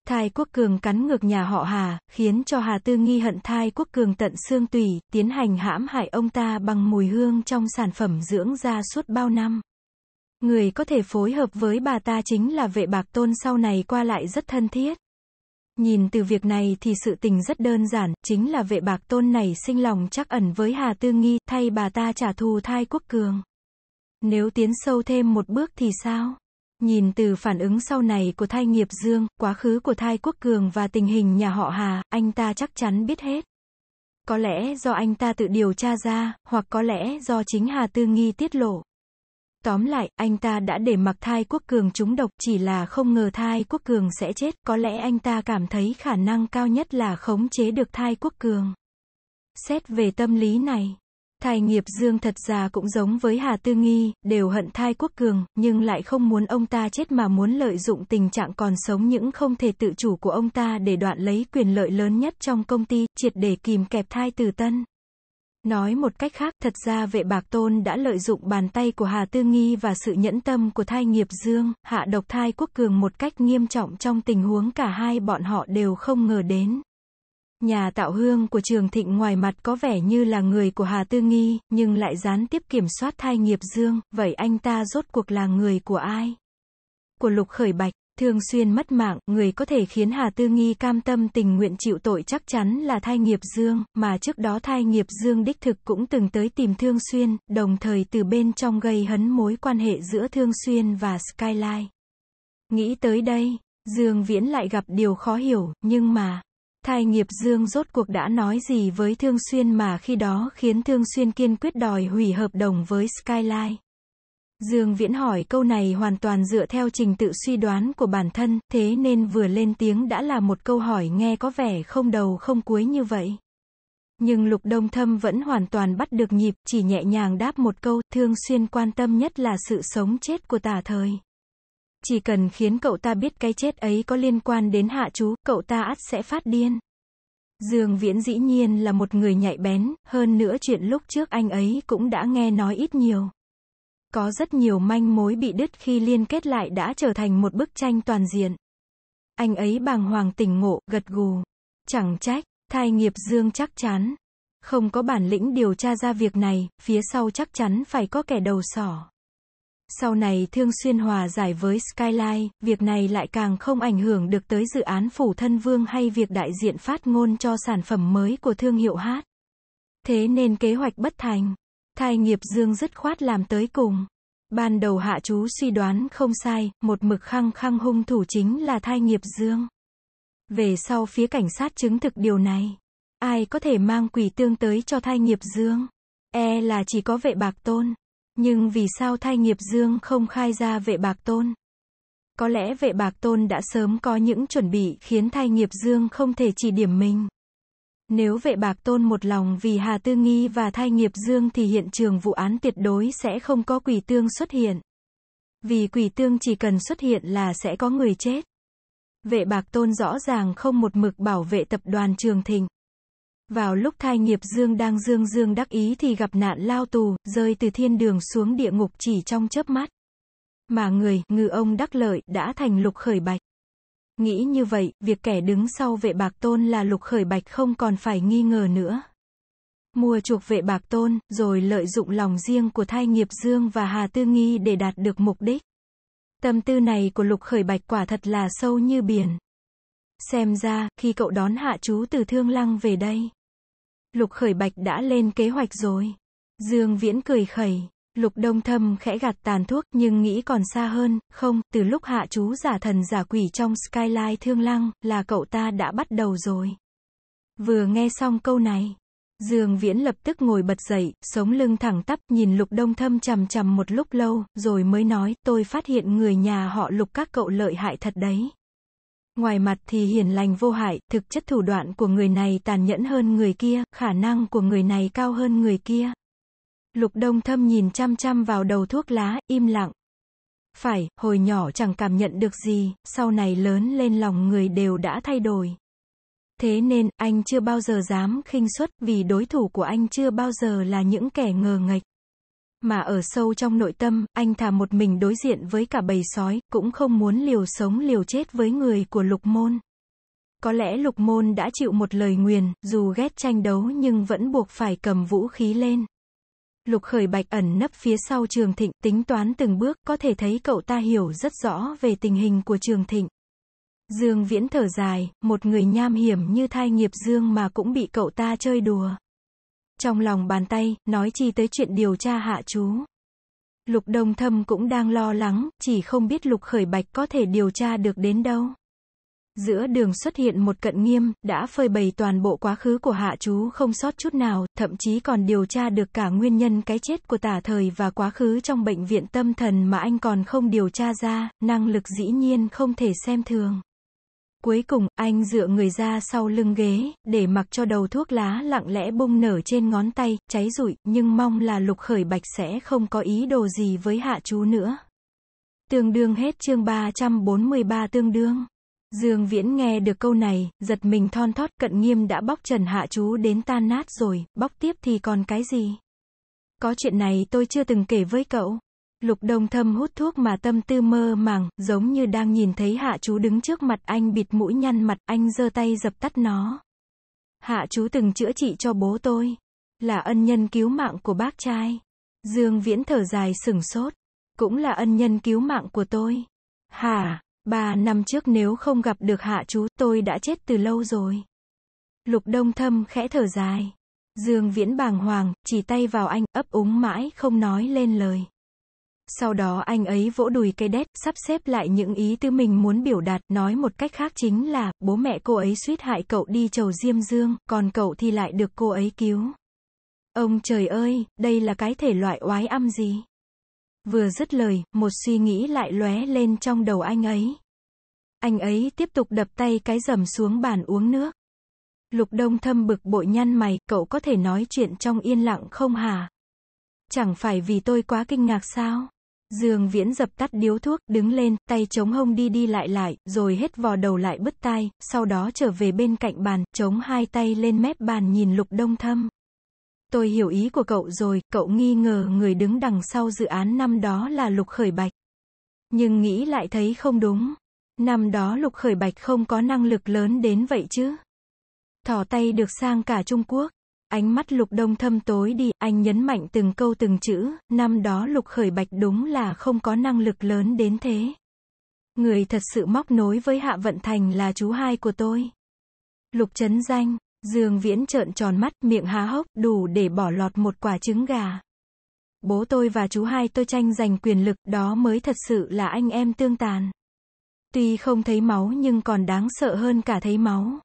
Thai Quốc Cường cắn ngược nhà họ Hà, khiến cho Hà Tư Nghi hận Thai Quốc Cường tận xương tủy, tiến hành hãm hại ông ta bằng mùi hương trong sản phẩm dưỡng da suốt bao năm. Người có thể phối hợp với bà ta chính là vệ bạc tôn sau này qua lại rất thân thiết. Nhìn từ việc này thì sự tình rất đơn giản, chính là vệ bạc tôn này sinh lòng chắc ẩn với Hà Tư Nghi, thay bà ta trả thù Thai Quốc Cường. Nếu tiến sâu thêm một bước thì sao? Nhìn từ phản ứng sau này của thai nghiệp dương, quá khứ của thai quốc cường và tình hình nhà họ Hà, anh ta chắc chắn biết hết. Có lẽ do anh ta tự điều tra ra, hoặc có lẽ do chính Hà Tư Nghi tiết lộ. Tóm lại, anh ta đã để mặc thai quốc cường trúng độc chỉ là không ngờ thai quốc cường sẽ chết. Có lẽ anh ta cảm thấy khả năng cao nhất là khống chế được thai quốc cường. Xét về tâm lý này, Thai nghiệp dương thật ra cũng giống với Hà Tư Nghi, đều hận thai quốc cường, nhưng lại không muốn ông ta chết mà muốn lợi dụng tình trạng còn sống những không thể tự chủ của ông ta để đoạn lấy quyền lợi lớn nhất trong công ty, triệt để kìm kẹp thai từ tân. Nói một cách khác, thật ra vệ bạc tôn đã lợi dụng bàn tay của Hà Tư Nghi và sự nhẫn tâm của thai nghiệp dương, hạ độc thai quốc cường một cách nghiêm trọng trong tình huống cả hai bọn họ đều không ngờ đến. Nhà tạo hương của Trường Thịnh ngoài mặt có vẻ như là người của Hà Tư Nghi, nhưng lại gián tiếp kiểm soát thai nghiệp dương, vậy anh ta rốt cuộc là người của ai? Của Lục Khởi Bạch, thường xuyên mất mạng, người có thể khiến Hà Tư Nghi cam tâm tình nguyện chịu tội chắc chắn là thai nghiệp dương, mà trước đó thai nghiệp dương đích thực cũng từng tới tìm Thương Xuyên, đồng thời từ bên trong gây hấn mối quan hệ giữa Thương Xuyên và Skyline. Nghĩ tới đây, Dương Viễn lại gặp điều khó hiểu, nhưng mà... Thai nghiệp Dương rốt cuộc đã nói gì với Thương Xuyên mà khi đó khiến Thương Xuyên kiên quyết đòi hủy hợp đồng với Skyline. Dương Viễn hỏi câu này hoàn toàn dựa theo trình tự suy đoán của bản thân, thế nên vừa lên tiếng đã là một câu hỏi nghe có vẻ không đầu không cuối như vậy. Nhưng Lục Đông Thâm vẫn hoàn toàn bắt được nhịp, chỉ nhẹ nhàng đáp một câu, Thương Xuyên quan tâm nhất là sự sống chết của tả thời. Chỉ cần khiến cậu ta biết cái chết ấy có liên quan đến hạ chú, cậu ta ắt sẽ phát điên. Dương Viễn dĩ nhiên là một người nhạy bén, hơn nữa chuyện lúc trước anh ấy cũng đã nghe nói ít nhiều. Có rất nhiều manh mối bị đứt khi liên kết lại đã trở thành một bức tranh toàn diện. Anh ấy bàng hoàng tỉnh ngộ, gật gù. Chẳng trách, thai nghiệp Dương chắc chắn. Không có bản lĩnh điều tra ra việc này, phía sau chắc chắn phải có kẻ đầu sỏ. Sau này Thương Xuyên hòa giải với Skyline, việc này lại càng không ảnh hưởng được tới dự án phủ thân vương hay việc đại diện phát ngôn cho sản phẩm mới của thương hiệu hát. Thế nên kế hoạch bất thành. Thai nghiệp dương dứt khoát làm tới cùng. Ban đầu hạ chú suy đoán không sai, một mực khăng khăng hung thủ chính là thai nghiệp dương. Về sau phía cảnh sát chứng thực điều này. Ai có thể mang quỷ tương tới cho thai nghiệp dương? E là chỉ có vệ bạc tôn. Nhưng vì sao Thay Nghiệp Dương không khai ra vệ bạc tôn? Có lẽ vệ bạc tôn đã sớm có những chuẩn bị khiến Thay Nghiệp Dương không thể chỉ điểm mình. Nếu vệ bạc tôn một lòng vì Hà Tư Nghi và Thay Nghiệp Dương thì hiện trường vụ án tuyệt đối sẽ không có quỷ tương xuất hiện. Vì quỷ tương chỉ cần xuất hiện là sẽ có người chết. Vệ bạc tôn rõ ràng không một mực bảo vệ tập đoàn trường thịnh. Vào lúc thai nghiệp Dương đang dương dương đắc ý thì gặp nạn lao tù, rơi từ thiên đường xuống địa ngục chỉ trong chớp mắt. Mà người, ngư ông đắc lợi, đã thành lục khởi bạch. Nghĩ như vậy, việc kẻ đứng sau vệ bạc tôn là lục khởi bạch không còn phải nghi ngờ nữa. Mua chuộc vệ bạc tôn, rồi lợi dụng lòng riêng của thai nghiệp Dương và Hà Tư Nghi để đạt được mục đích. Tâm tư này của lục khởi bạch quả thật là sâu như biển. Xem ra, khi cậu đón hạ chú từ Thương Lăng về đây, Lục Khởi Bạch đã lên kế hoạch rồi. Dương Viễn cười khẩy, Lục Đông Thâm khẽ gạt tàn thuốc nhưng nghĩ còn xa hơn, không, từ lúc hạ chú giả thần giả quỷ trong Skyline Thương Lăng là cậu ta đã bắt đầu rồi. Vừa nghe xong câu này, Dương Viễn lập tức ngồi bật dậy, sống lưng thẳng tắp, nhìn Lục Đông Thâm chằm chằm một lúc lâu, rồi mới nói, tôi phát hiện người nhà họ Lục các cậu lợi hại thật đấy. Ngoài mặt thì hiền lành vô hại, thực chất thủ đoạn của người này tàn nhẫn hơn người kia, khả năng của người này cao hơn người kia. Lục Đông Thâm nhìn chăm chăm vào đầu thuốc lá, im lặng. Phải, hồi nhỏ chẳng cảm nhận được gì, sau này lớn lên lòng người đều đã thay đổi. Thế nên, anh chưa bao giờ dám khinh suất vì đối thủ của anh chưa bao giờ là những kẻ ngờ nghịch mà ở sâu trong nội tâm, anh thà một mình đối diện với cả bầy sói, cũng không muốn liều sống liều chết với người của lục môn. Có lẽ lục môn đã chịu một lời nguyền, dù ghét tranh đấu nhưng vẫn buộc phải cầm vũ khí lên. Lục khởi bạch ẩn nấp phía sau trường thịnh, tính toán từng bước, có thể thấy cậu ta hiểu rất rõ về tình hình của trường thịnh. Dương viễn thở dài, một người nham hiểm như thai nghiệp dương mà cũng bị cậu ta chơi đùa. Trong lòng bàn tay, nói chi tới chuyện điều tra hạ chú. Lục Đông Thâm cũng đang lo lắng, chỉ không biết Lục Khởi Bạch có thể điều tra được đến đâu. Giữa đường xuất hiện một cận nghiêm, đã phơi bày toàn bộ quá khứ của hạ chú không sót chút nào, thậm chí còn điều tra được cả nguyên nhân cái chết của tả thời và quá khứ trong bệnh viện tâm thần mà anh còn không điều tra ra, năng lực dĩ nhiên không thể xem thường. Cuối cùng, anh dựa người ra sau lưng ghế, để mặc cho đầu thuốc lá lặng lẽ bung nở trên ngón tay, cháy rụi, nhưng mong là lục khởi bạch sẽ không có ý đồ gì với hạ chú nữa. Tương đương hết chương 343 tương đương. Dương Viễn nghe được câu này, giật mình thon thót, cận nghiêm đã bóc trần hạ chú đến tan nát rồi, bóc tiếp thì còn cái gì? Có chuyện này tôi chưa từng kể với cậu. Lục Đông Thâm hút thuốc mà tâm tư mơ màng, giống như đang nhìn thấy hạ chú đứng trước mặt anh bịt mũi nhăn mặt, anh giơ tay dập tắt nó. Hạ chú từng chữa trị cho bố tôi, là ân nhân cứu mạng của bác trai. Dương Viễn thở dài sừng sốt, cũng là ân nhân cứu mạng của tôi. Hà, ba năm trước nếu không gặp được hạ chú tôi đã chết từ lâu rồi. Lục Đông Thâm khẽ thở dài. Dương Viễn bàng hoàng, chỉ tay vào anh, ấp úng mãi không nói lên lời. Sau đó anh ấy vỗ đùi cây đét, sắp xếp lại những ý tư mình muốn biểu đạt, nói một cách khác chính là, bố mẹ cô ấy suýt hại cậu đi chầu diêm dương, còn cậu thì lại được cô ấy cứu. Ông trời ơi, đây là cái thể loại oái âm gì? Vừa dứt lời, một suy nghĩ lại lóe lên trong đầu anh ấy. Anh ấy tiếp tục đập tay cái rầm xuống bàn uống nước. Lục Đông thâm bực bội nhăn mày, cậu có thể nói chuyện trong yên lặng không hả? Chẳng phải vì tôi quá kinh ngạc sao? Dương Viễn dập tắt điếu thuốc, đứng lên, tay chống hông đi đi lại lại, rồi hết vò đầu lại bứt tai, sau đó trở về bên cạnh bàn, chống hai tay lên mép bàn nhìn Lục Đông Thâm. Tôi hiểu ý của cậu rồi, cậu nghi ngờ người đứng đằng sau dự án năm đó là Lục Khởi Bạch. Nhưng nghĩ lại thấy không đúng. Năm đó Lục Khởi Bạch không có năng lực lớn đến vậy chứ. Thỏ tay được sang cả Trung Quốc ánh mắt lục đông thâm tối đi, anh nhấn mạnh từng câu từng chữ, năm đó lục khởi bạch đúng là không có năng lực lớn đến thế. Người thật sự móc nối với Hạ Vận Thành là chú hai của tôi. Lục chấn danh, Dương Viễn trợn tròn mắt, miệng há hốc, đủ để bỏ lọt một quả trứng gà. Bố tôi và chú hai tôi tranh giành quyền lực, đó mới thật sự là anh em tương tàn. Tuy không thấy máu nhưng còn đáng sợ hơn cả thấy máu.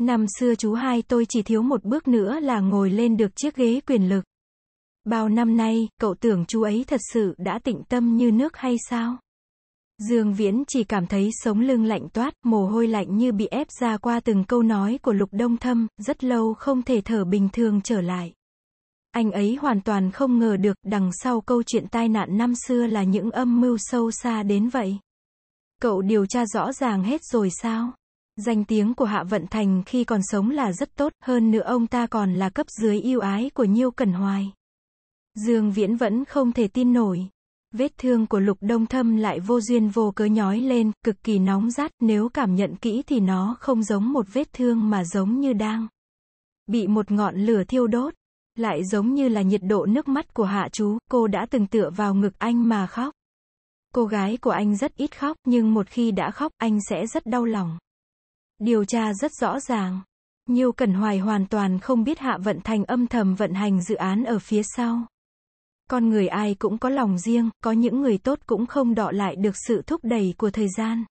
Năm xưa chú hai tôi chỉ thiếu một bước nữa là ngồi lên được chiếc ghế quyền lực. Bao năm nay, cậu tưởng chú ấy thật sự đã tịnh tâm như nước hay sao? Dương Viễn chỉ cảm thấy sống lưng lạnh toát, mồ hôi lạnh như bị ép ra qua từng câu nói của Lục Đông Thâm, rất lâu không thể thở bình thường trở lại. Anh ấy hoàn toàn không ngờ được đằng sau câu chuyện tai nạn năm xưa là những âm mưu sâu xa đến vậy. Cậu điều tra rõ ràng hết rồi sao? Danh tiếng của Hạ Vận Thành khi còn sống là rất tốt, hơn nữa ông ta còn là cấp dưới yêu ái của Nhiêu Cẩn Hoài. Dương Viễn vẫn không thể tin nổi. Vết thương của Lục Đông Thâm lại vô duyên vô cớ nhói lên, cực kỳ nóng rát, nếu cảm nhận kỹ thì nó không giống một vết thương mà giống như đang bị một ngọn lửa thiêu đốt. Lại giống như là nhiệt độ nước mắt của hạ chú, cô đã từng tựa vào ngực anh mà khóc. Cô gái của anh rất ít khóc, nhưng một khi đã khóc, anh sẽ rất đau lòng. Điều tra rất rõ ràng. Nhiều Cẩn Hoài hoàn toàn không biết Hạ Vận Thành âm thầm vận hành dự án ở phía sau. Con người ai cũng có lòng riêng, có những người tốt cũng không đọ lại được sự thúc đẩy của thời gian.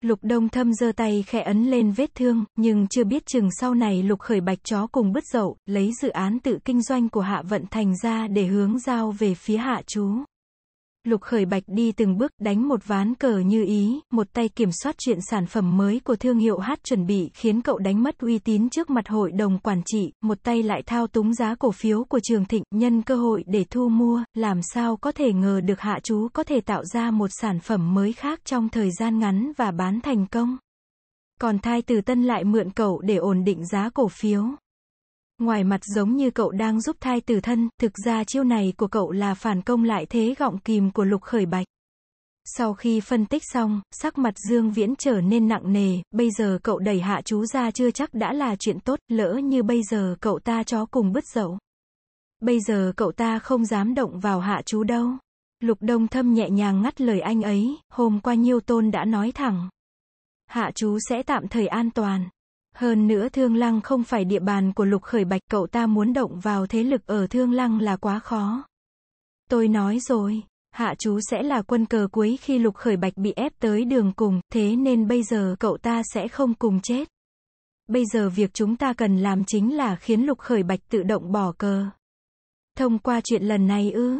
Lục Đông Thâm giơ tay khẽ ấn lên vết thương, nhưng chưa biết chừng sau này Lục Khởi Bạch chó cùng bứt dậu, lấy dự án tự kinh doanh của Hạ Vận Thành ra để hướng giao về phía Hạ Chú. Lục Khởi Bạch đi từng bước đánh một ván cờ như ý, một tay kiểm soát chuyện sản phẩm mới của thương hiệu hát chuẩn bị khiến cậu đánh mất uy tín trước mặt hội đồng quản trị, một tay lại thao túng giá cổ phiếu của trường thịnh, nhân cơ hội để thu mua, làm sao có thể ngờ được hạ chú có thể tạo ra một sản phẩm mới khác trong thời gian ngắn và bán thành công. Còn thai từ tân lại mượn cậu để ổn định giá cổ phiếu. Ngoài mặt giống như cậu đang giúp thai tử thân, thực ra chiêu này của cậu là phản công lại thế gọng kìm của lục khởi bạch. Sau khi phân tích xong, sắc mặt Dương Viễn trở nên nặng nề, bây giờ cậu đẩy hạ chú ra chưa chắc đã là chuyện tốt, lỡ như bây giờ cậu ta chó cùng bứt dậu. Bây giờ cậu ta không dám động vào hạ chú đâu. Lục Đông Thâm nhẹ nhàng ngắt lời anh ấy, hôm qua Nhiêu Tôn đã nói thẳng. Hạ chú sẽ tạm thời an toàn. Hơn nữa Thương Lăng không phải địa bàn của Lục Khởi Bạch, cậu ta muốn động vào thế lực ở Thương Lăng là quá khó. Tôi nói rồi, hạ chú sẽ là quân cờ cuối khi Lục Khởi Bạch bị ép tới đường cùng, thế nên bây giờ cậu ta sẽ không cùng chết. Bây giờ việc chúng ta cần làm chính là khiến Lục Khởi Bạch tự động bỏ cờ. Thông qua chuyện lần này ư,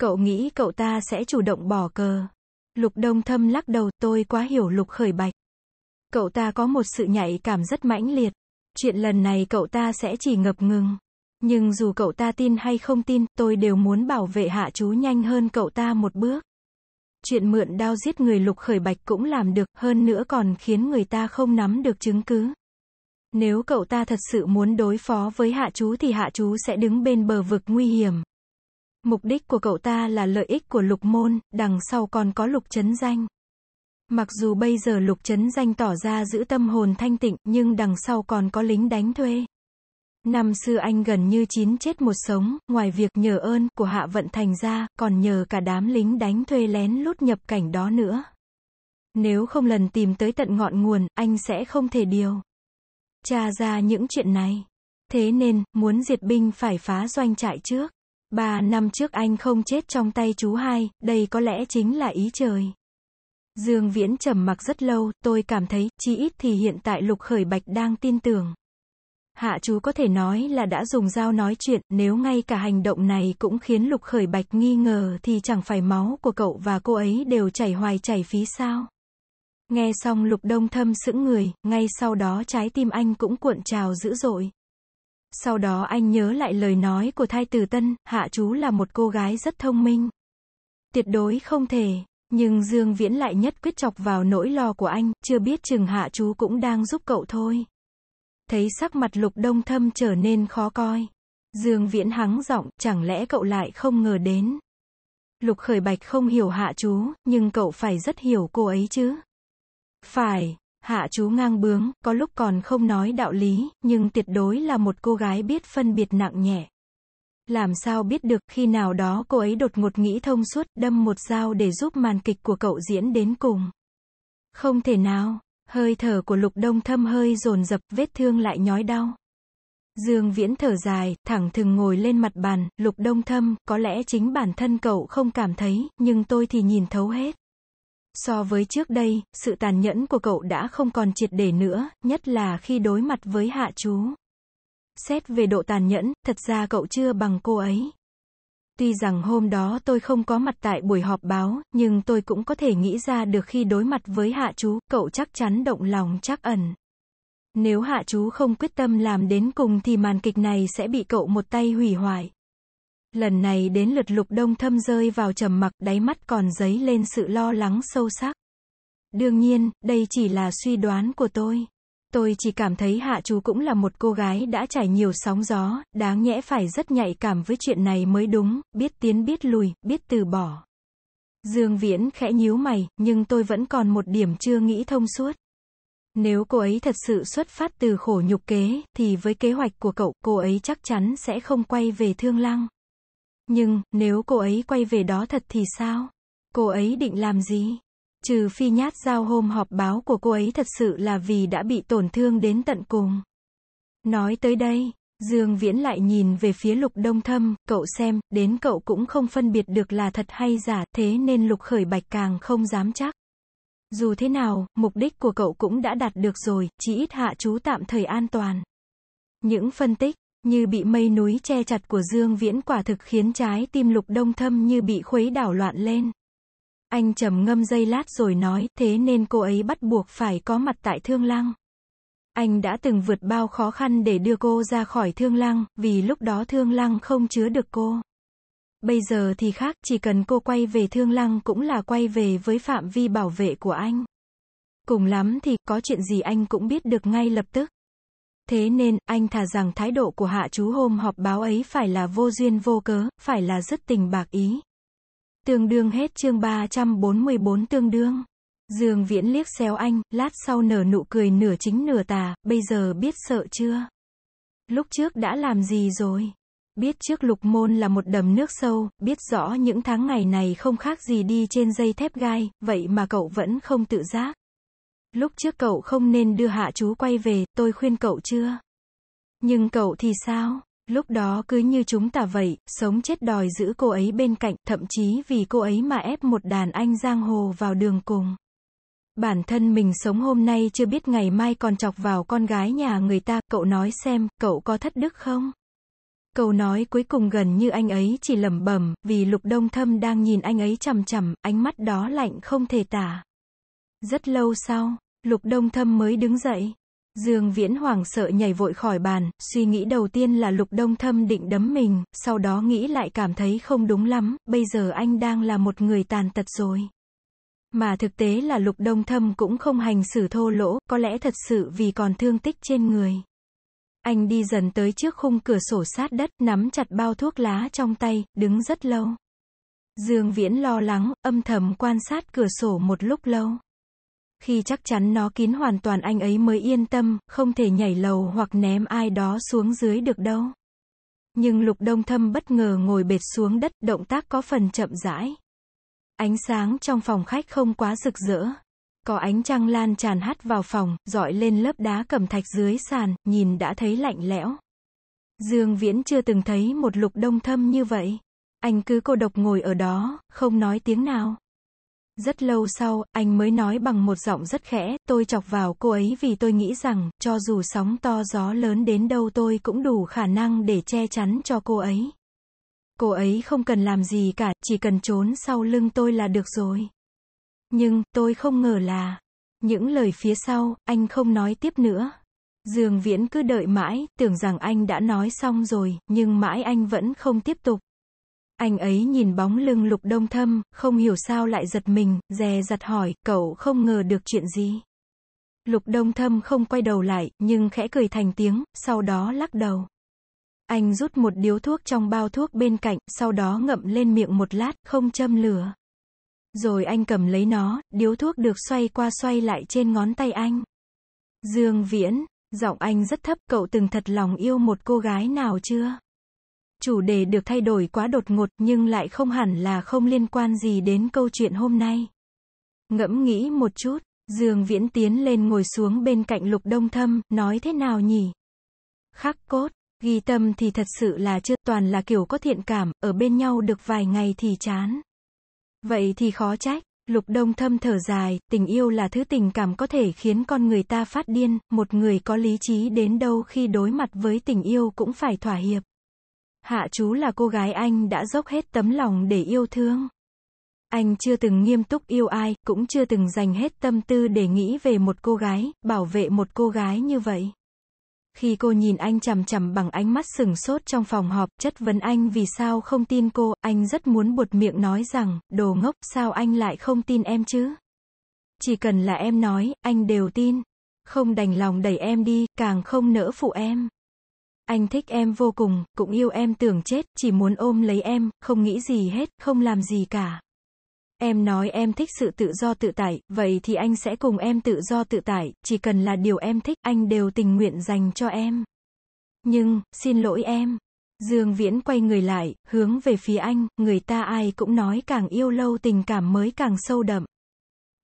cậu nghĩ cậu ta sẽ chủ động bỏ cờ. Lục Đông Thâm lắc đầu tôi quá hiểu Lục Khởi Bạch. Cậu ta có một sự nhạy cảm rất mãnh liệt. Chuyện lần này cậu ta sẽ chỉ ngập ngừng. Nhưng dù cậu ta tin hay không tin, tôi đều muốn bảo vệ hạ chú nhanh hơn cậu ta một bước. Chuyện mượn đao giết người lục khởi bạch cũng làm được, hơn nữa còn khiến người ta không nắm được chứng cứ. Nếu cậu ta thật sự muốn đối phó với hạ chú thì hạ chú sẽ đứng bên bờ vực nguy hiểm. Mục đích của cậu ta là lợi ích của lục môn, đằng sau còn có lục chấn danh. Mặc dù bây giờ lục chấn danh tỏ ra giữ tâm hồn thanh tịnh, nhưng đằng sau còn có lính đánh thuê. Năm xưa anh gần như chín chết một sống, ngoài việc nhờ ơn của Hạ Vận Thành ra, còn nhờ cả đám lính đánh thuê lén lút nhập cảnh đó nữa. Nếu không lần tìm tới tận ngọn nguồn, anh sẽ không thể điều. Tra ra những chuyện này. Thế nên, muốn diệt binh phải phá doanh trại trước. Ba năm trước anh không chết trong tay chú hai, đây có lẽ chính là ý trời. Dương Viễn trầm mặc rất lâu, tôi cảm thấy, chí ít thì hiện tại Lục Khởi Bạch đang tin tưởng. Hạ chú có thể nói là đã dùng dao nói chuyện, nếu ngay cả hành động này cũng khiến Lục Khởi Bạch nghi ngờ thì chẳng phải máu của cậu và cô ấy đều chảy hoài chảy phí sao. Nghe xong Lục Đông Thâm sững người, ngay sau đó trái tim anh cũng cuộn trào dữ dội. Sau đó anh nhớ lại lời nói của thai tử tân, hạ chú là một cô gái rất thông minh. Tuyệt đối không thể, nhưng Dương Viễn lại nhất quyết chọc vào nỗi lo của anh, chưa biết chừng hạ chú cũng đang giúp cậu thôi. Thấy sắc mặt lục đông thâm trở nên khó coi. Dương Viễn hắng giọng, chẳng lẽ cậu lại không ngờ đến. Lục khởi bạch không hiểu hạ chú, nhưng cậu phải rất hiểu cô ấy chứ. Phải, hạ chú ngang bướng, có lúc còn không nói đạo lý, nhưng tuyệt đối là một cô gái biết phân biệt nặng nhẹ. Làm sao biết được, khi nào đó cô ấy đột ngột nghĩ thông suốt, đâm một dao để giúp màn kịch của cậu diễn đến cùng. Không thể nào, hơi thở của lục đông thâm hơi dồn dập vết thương lại nhói đau. Dương Viễn thở dài, thẳng thừng ngồi lên mặt bàn, lục đông thâm, có lẽ chính bản thân cậu không cảm thấy, nhưng tôi thì nhìn thấu hết. So với trước đây, sự tàn nhẫn của cậu đã không còn triệt để nữa, nhất là khi đối mặt với hạ chú. Xét về độ tàn nhẫn, thật ra cậu chưa bằng cô ấy. Tuy rằng hôm đó tôi không có mặt tại buổi họp báo, nhưng tôi cũng có thể nghĩ ra được khi đối mặt với hạ chú, cậu chắc chắn động lòng chắc ẩn. Nếu hạ chú không quyết tâm làm đến cùng thì màn kịch này sẽ bị cậu một tay hủy hoại. Lần này đến lượt lục đông thâm rơi vào trầm mặc đáy mắt còn dấy lên sự lo lắng sâu sắc. Đương nhiên, đây chỉ là suy đoán của tôi. Tôi chỉ cảm thấy Hạ Chú cũng là một cô gái đã trải nhiều sóng gió, đáng nhẽ phải rất nhạy cảm với chuyện này mới đúng, biết tiến biết lùi, biết từ bỏ. Dương Viễn khẽ nhíu mày, nhưng tôi vẫn còn một điểm chưa nghĩ thông suốt. Nếu cô ấy thật sự xuất phát từ khổ nhục kế, thì với kế hoạch của cậu, cô ấy chắc chắn sẽ không quay về Thương Lăng. Nhưng, nếu cô ấy quay về đó thật thì sao? Cô ấy định làm gì? trừ phi nhát dao hôm họp báo của cô ấy thật sự là vì đã bị tổn thương đến tận cùng. Nói tới đây, Dương Viễn lại nhìn về phía lục đông thâm, cậu xem, đến cậu cũng không phân biệt được là thật hay giả, thế nên lục khởi bạch càng không dám chắc. Dù thế nào, mục đích của cậu cũng đã đạt được rồi, chỉ ít hạ chú tạm thời an toàn. Những phân tích, như bị mây núi che chặt của Dương Viễn quả thực khiến trái tim lục đông thâm như bị khuấy đảo loạn lên. Anh trầm ngâm giây lát rồi nói, thế nên cô ấy bắt buộc phải có mặt tại Thương lang Anh đã từng vượt bao khó khăn để đưa cô ra khỏi Thương lang vì lúc đó Thương lang không chứa được cô. Bây giờ thì khác, chỉ cần cô quay về Thương lang cũng là quay về với phạm vi bảo vệ của anh. Cùng lắm thì có chuyện gì anh cũng biết được ngay lập tức. Thế nên, anh thà rằng thái độ của hạ chú hôm họp báo ấy phải là vô duyên vô cớ, phải là rất tình bạc ý. Tương đương hết chương 344 tương đương. Dương Viễn liếc xéo anh, lát sau nở nụ cười nửa chính nửa tà, bây giờ biết sợ chưa? Lúc trước đã làm gì rồi? Biết trước lục môn là một đầm nước sâu, biết rõ những tháng ngày này không khác gì đi trên dây thép gai, vậy mà cậu vẫn không tự giác. Lúc trước cậu không nên đưa hạ chú quay về, tôi khuyên cậu chưa? Nhưng cậu thì sao? Lúc đó cứ như chúng ta vậy, sống chết đòi giữ cô ấy bên cạnh, thậm chí vì cô ấy mà ép một đàn anh giang hồ vào đường cùng. Bản thân mình sống hôm nay chưa biết ngày mai còn chọc vào con gái nhà người ta, cậu nói xem, cậu có thất đức không? Câu nói cuối cùng gần như anh ấy chỉ lẩm bẩm, vì Lục Đông Thâm đang nhìn anh ấy chằm chằm, ánh mắt đó lạnh không thể tả. Rất lâu sau, Lục Đông Thâm mới đứng dậy. Dương Viễn hoảng sợ nhảy vội khỏi bàn, suy nghĩ đầu tiên là Lục Đông Thâm định đấm mình, sau đó nghĩ lại cảm thấy không đúng lắm, bây giờ anh đang là một người tàn tật rồi. Mà thực tế là Lục Đông Thâm cũng không hành xử thô lỗ, có lẽ thật sự vì còn thương tích trên người. Anh đi dần tới trước khung cửa sổ sát đất, nắm chặt bao thuốc lá trong tay, đứng rất lâu. Dương Viễn lo lắng, âm thầm quan sát cửa sổ một lúc lâu. Khi chắc chắn nó kín hoàn toàn anh ấy mới yên tâm, không thể nhảy lầu hoặc ném ai đó xuống dưới được đâu. Nhưng lục đông thâm bất ngờ ngồi bệt xuống đất, động tác có phần chậm rãi. Ánh sáng trong phòng khách không quá rực rỡ. Có ánh trăng lan tràn hắt vào phòng, dọi lên lớp đá cẩm thạch dưới sàn, nhìn đã thấy lạnh lẽo. Dương Viễn chưa từng thấy một lục đông thâm như vậy. Anh cứ cô độc ngồi ở đó, không nói tiếng nào. Rất lâu sau, anh mới nói bằng một giọng rất khẽ, tôi chọc vào cô ấy vì tôi nghĩ rằng, cho dù sóng to gió lớn đến đâu tôi cũng đủ khả năng để che chắn cho cô ấy. Cô ấy không cần làm gì cả, chỉ cần trốn sau lưng tôi là được rồi. Nhưng, tôi không ngờ là, những lời phía sau, anh không nói tiếp nữa. Dương Viễn cứ đợi mãi, tưởng rằng anh đã nói xong rồi, nhưng mãi anh vẫn không tiếp tục. Anh ấy nhìn bóng lưng lục đông thâm, không hiểu sao lại giật mình, dè giặt hỏi, cậu không ngờ được chuyện gì. Lục đông thâm không quay đầu lại, nhưng khẽ cười thành tiếng, sau đó lắc đầu. Anh rút một điếu thuốc trong bao thuốc bên cạnh, sau đó ngậm lên miệng một lát, không châm lửa. Rồi anh cầm lấy nó, điếu thuốc được xoay qua xoay lại trên ngón tay anh. Dương Viễn, giọng anh rất thấp, cậu từng thật lòng yêu một cô gái nào chưa? Chủ đề được thay đổi quá đột ngột nhưng lại không hẳn là không liên quan gì đến câu chuyện hôm nay. Ngẫm nghĩ một chút, Dương Viễn tiến lên ngồi xuống bên cạnh Lục Đông Thâm, nói thế nào nhỉ? Khắc cốt, ghi tâm thì thật sự là chưa toàn là kiểu có thiện cảm, ở bên nhau được vài ngày thì chán. Vậy thì khó trách, Lục Đông Thâm thở dài, tình yêu là thứ tình cảm có thể khiến con người ta phát điên, một người có lý trí đến đâu khi đối mặt với tình yêu cũng phải thỏa hiệp. Hạ chú là cô gái anh đã dốc hết tấm lòng để yêu thương. Anh chưa từng nghiêm túc yêu ai, cũng chưa từng dành hết tâm tư để nghĩ về một cô gái, bảo vệ một cô gái như vậy. Khi cô nhìn anh chằm chằm bằng ánh mắt sừng sốt trong phòng họp, chất vấn anh vì sao không tin cô, anh rất muốn buột miệng nói rằng, đồ ngốc, sao anh lại không tin em chứ? Chỉ cần là em nói, anh đều tin. Không đành lòng đẩy em đi, càng không nỡ phụ em. Anh thích em vô cùng, cũng yêu em tưởng chết, chỉ muốn ôm lấy em, không nghĩ gì hết, không làm gì cả. Em nói em thích sự tự do tự tại, vậy thì anh sẽ cùng em tự do tự tại, chỉ cần là điều em thích, anh đều tình nguyện dành cho em. Nhưng, xin lỗi em. Dương Viễn quay người lại, hướng về phía anh, người ta ai cũng nói càng yêu lâu tình cảm mới càng sâu đậm.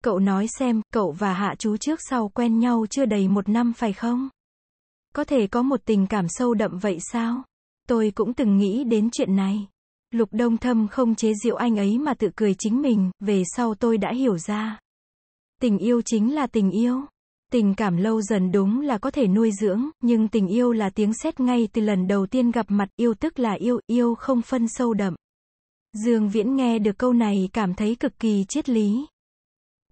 Cậu nói xem, cậu và Hạ chú trước sau quen nhau chưa đầy một năm phải không? Có thể có một tình cảm sâu đậm vậy sao? Tôi cũng từng nghĩ đến chuyện này. Lục Đông Thâm không chế giễu anh ấy mà tự cười chính mình, về sau tôi đã hiểu ra. Tình yêu chính là tình yêu. Tình cảm lâu dần đúng là có thể nuôi dưỡng, nhưng tình yêu là tiếng sét ngay từ lần đầu tiên gặp mặt, yêu tức là yêu, yêu không phân sâu đậm. Dương Viễn nghe được câu này cảm thấy cực kỳ triết lý.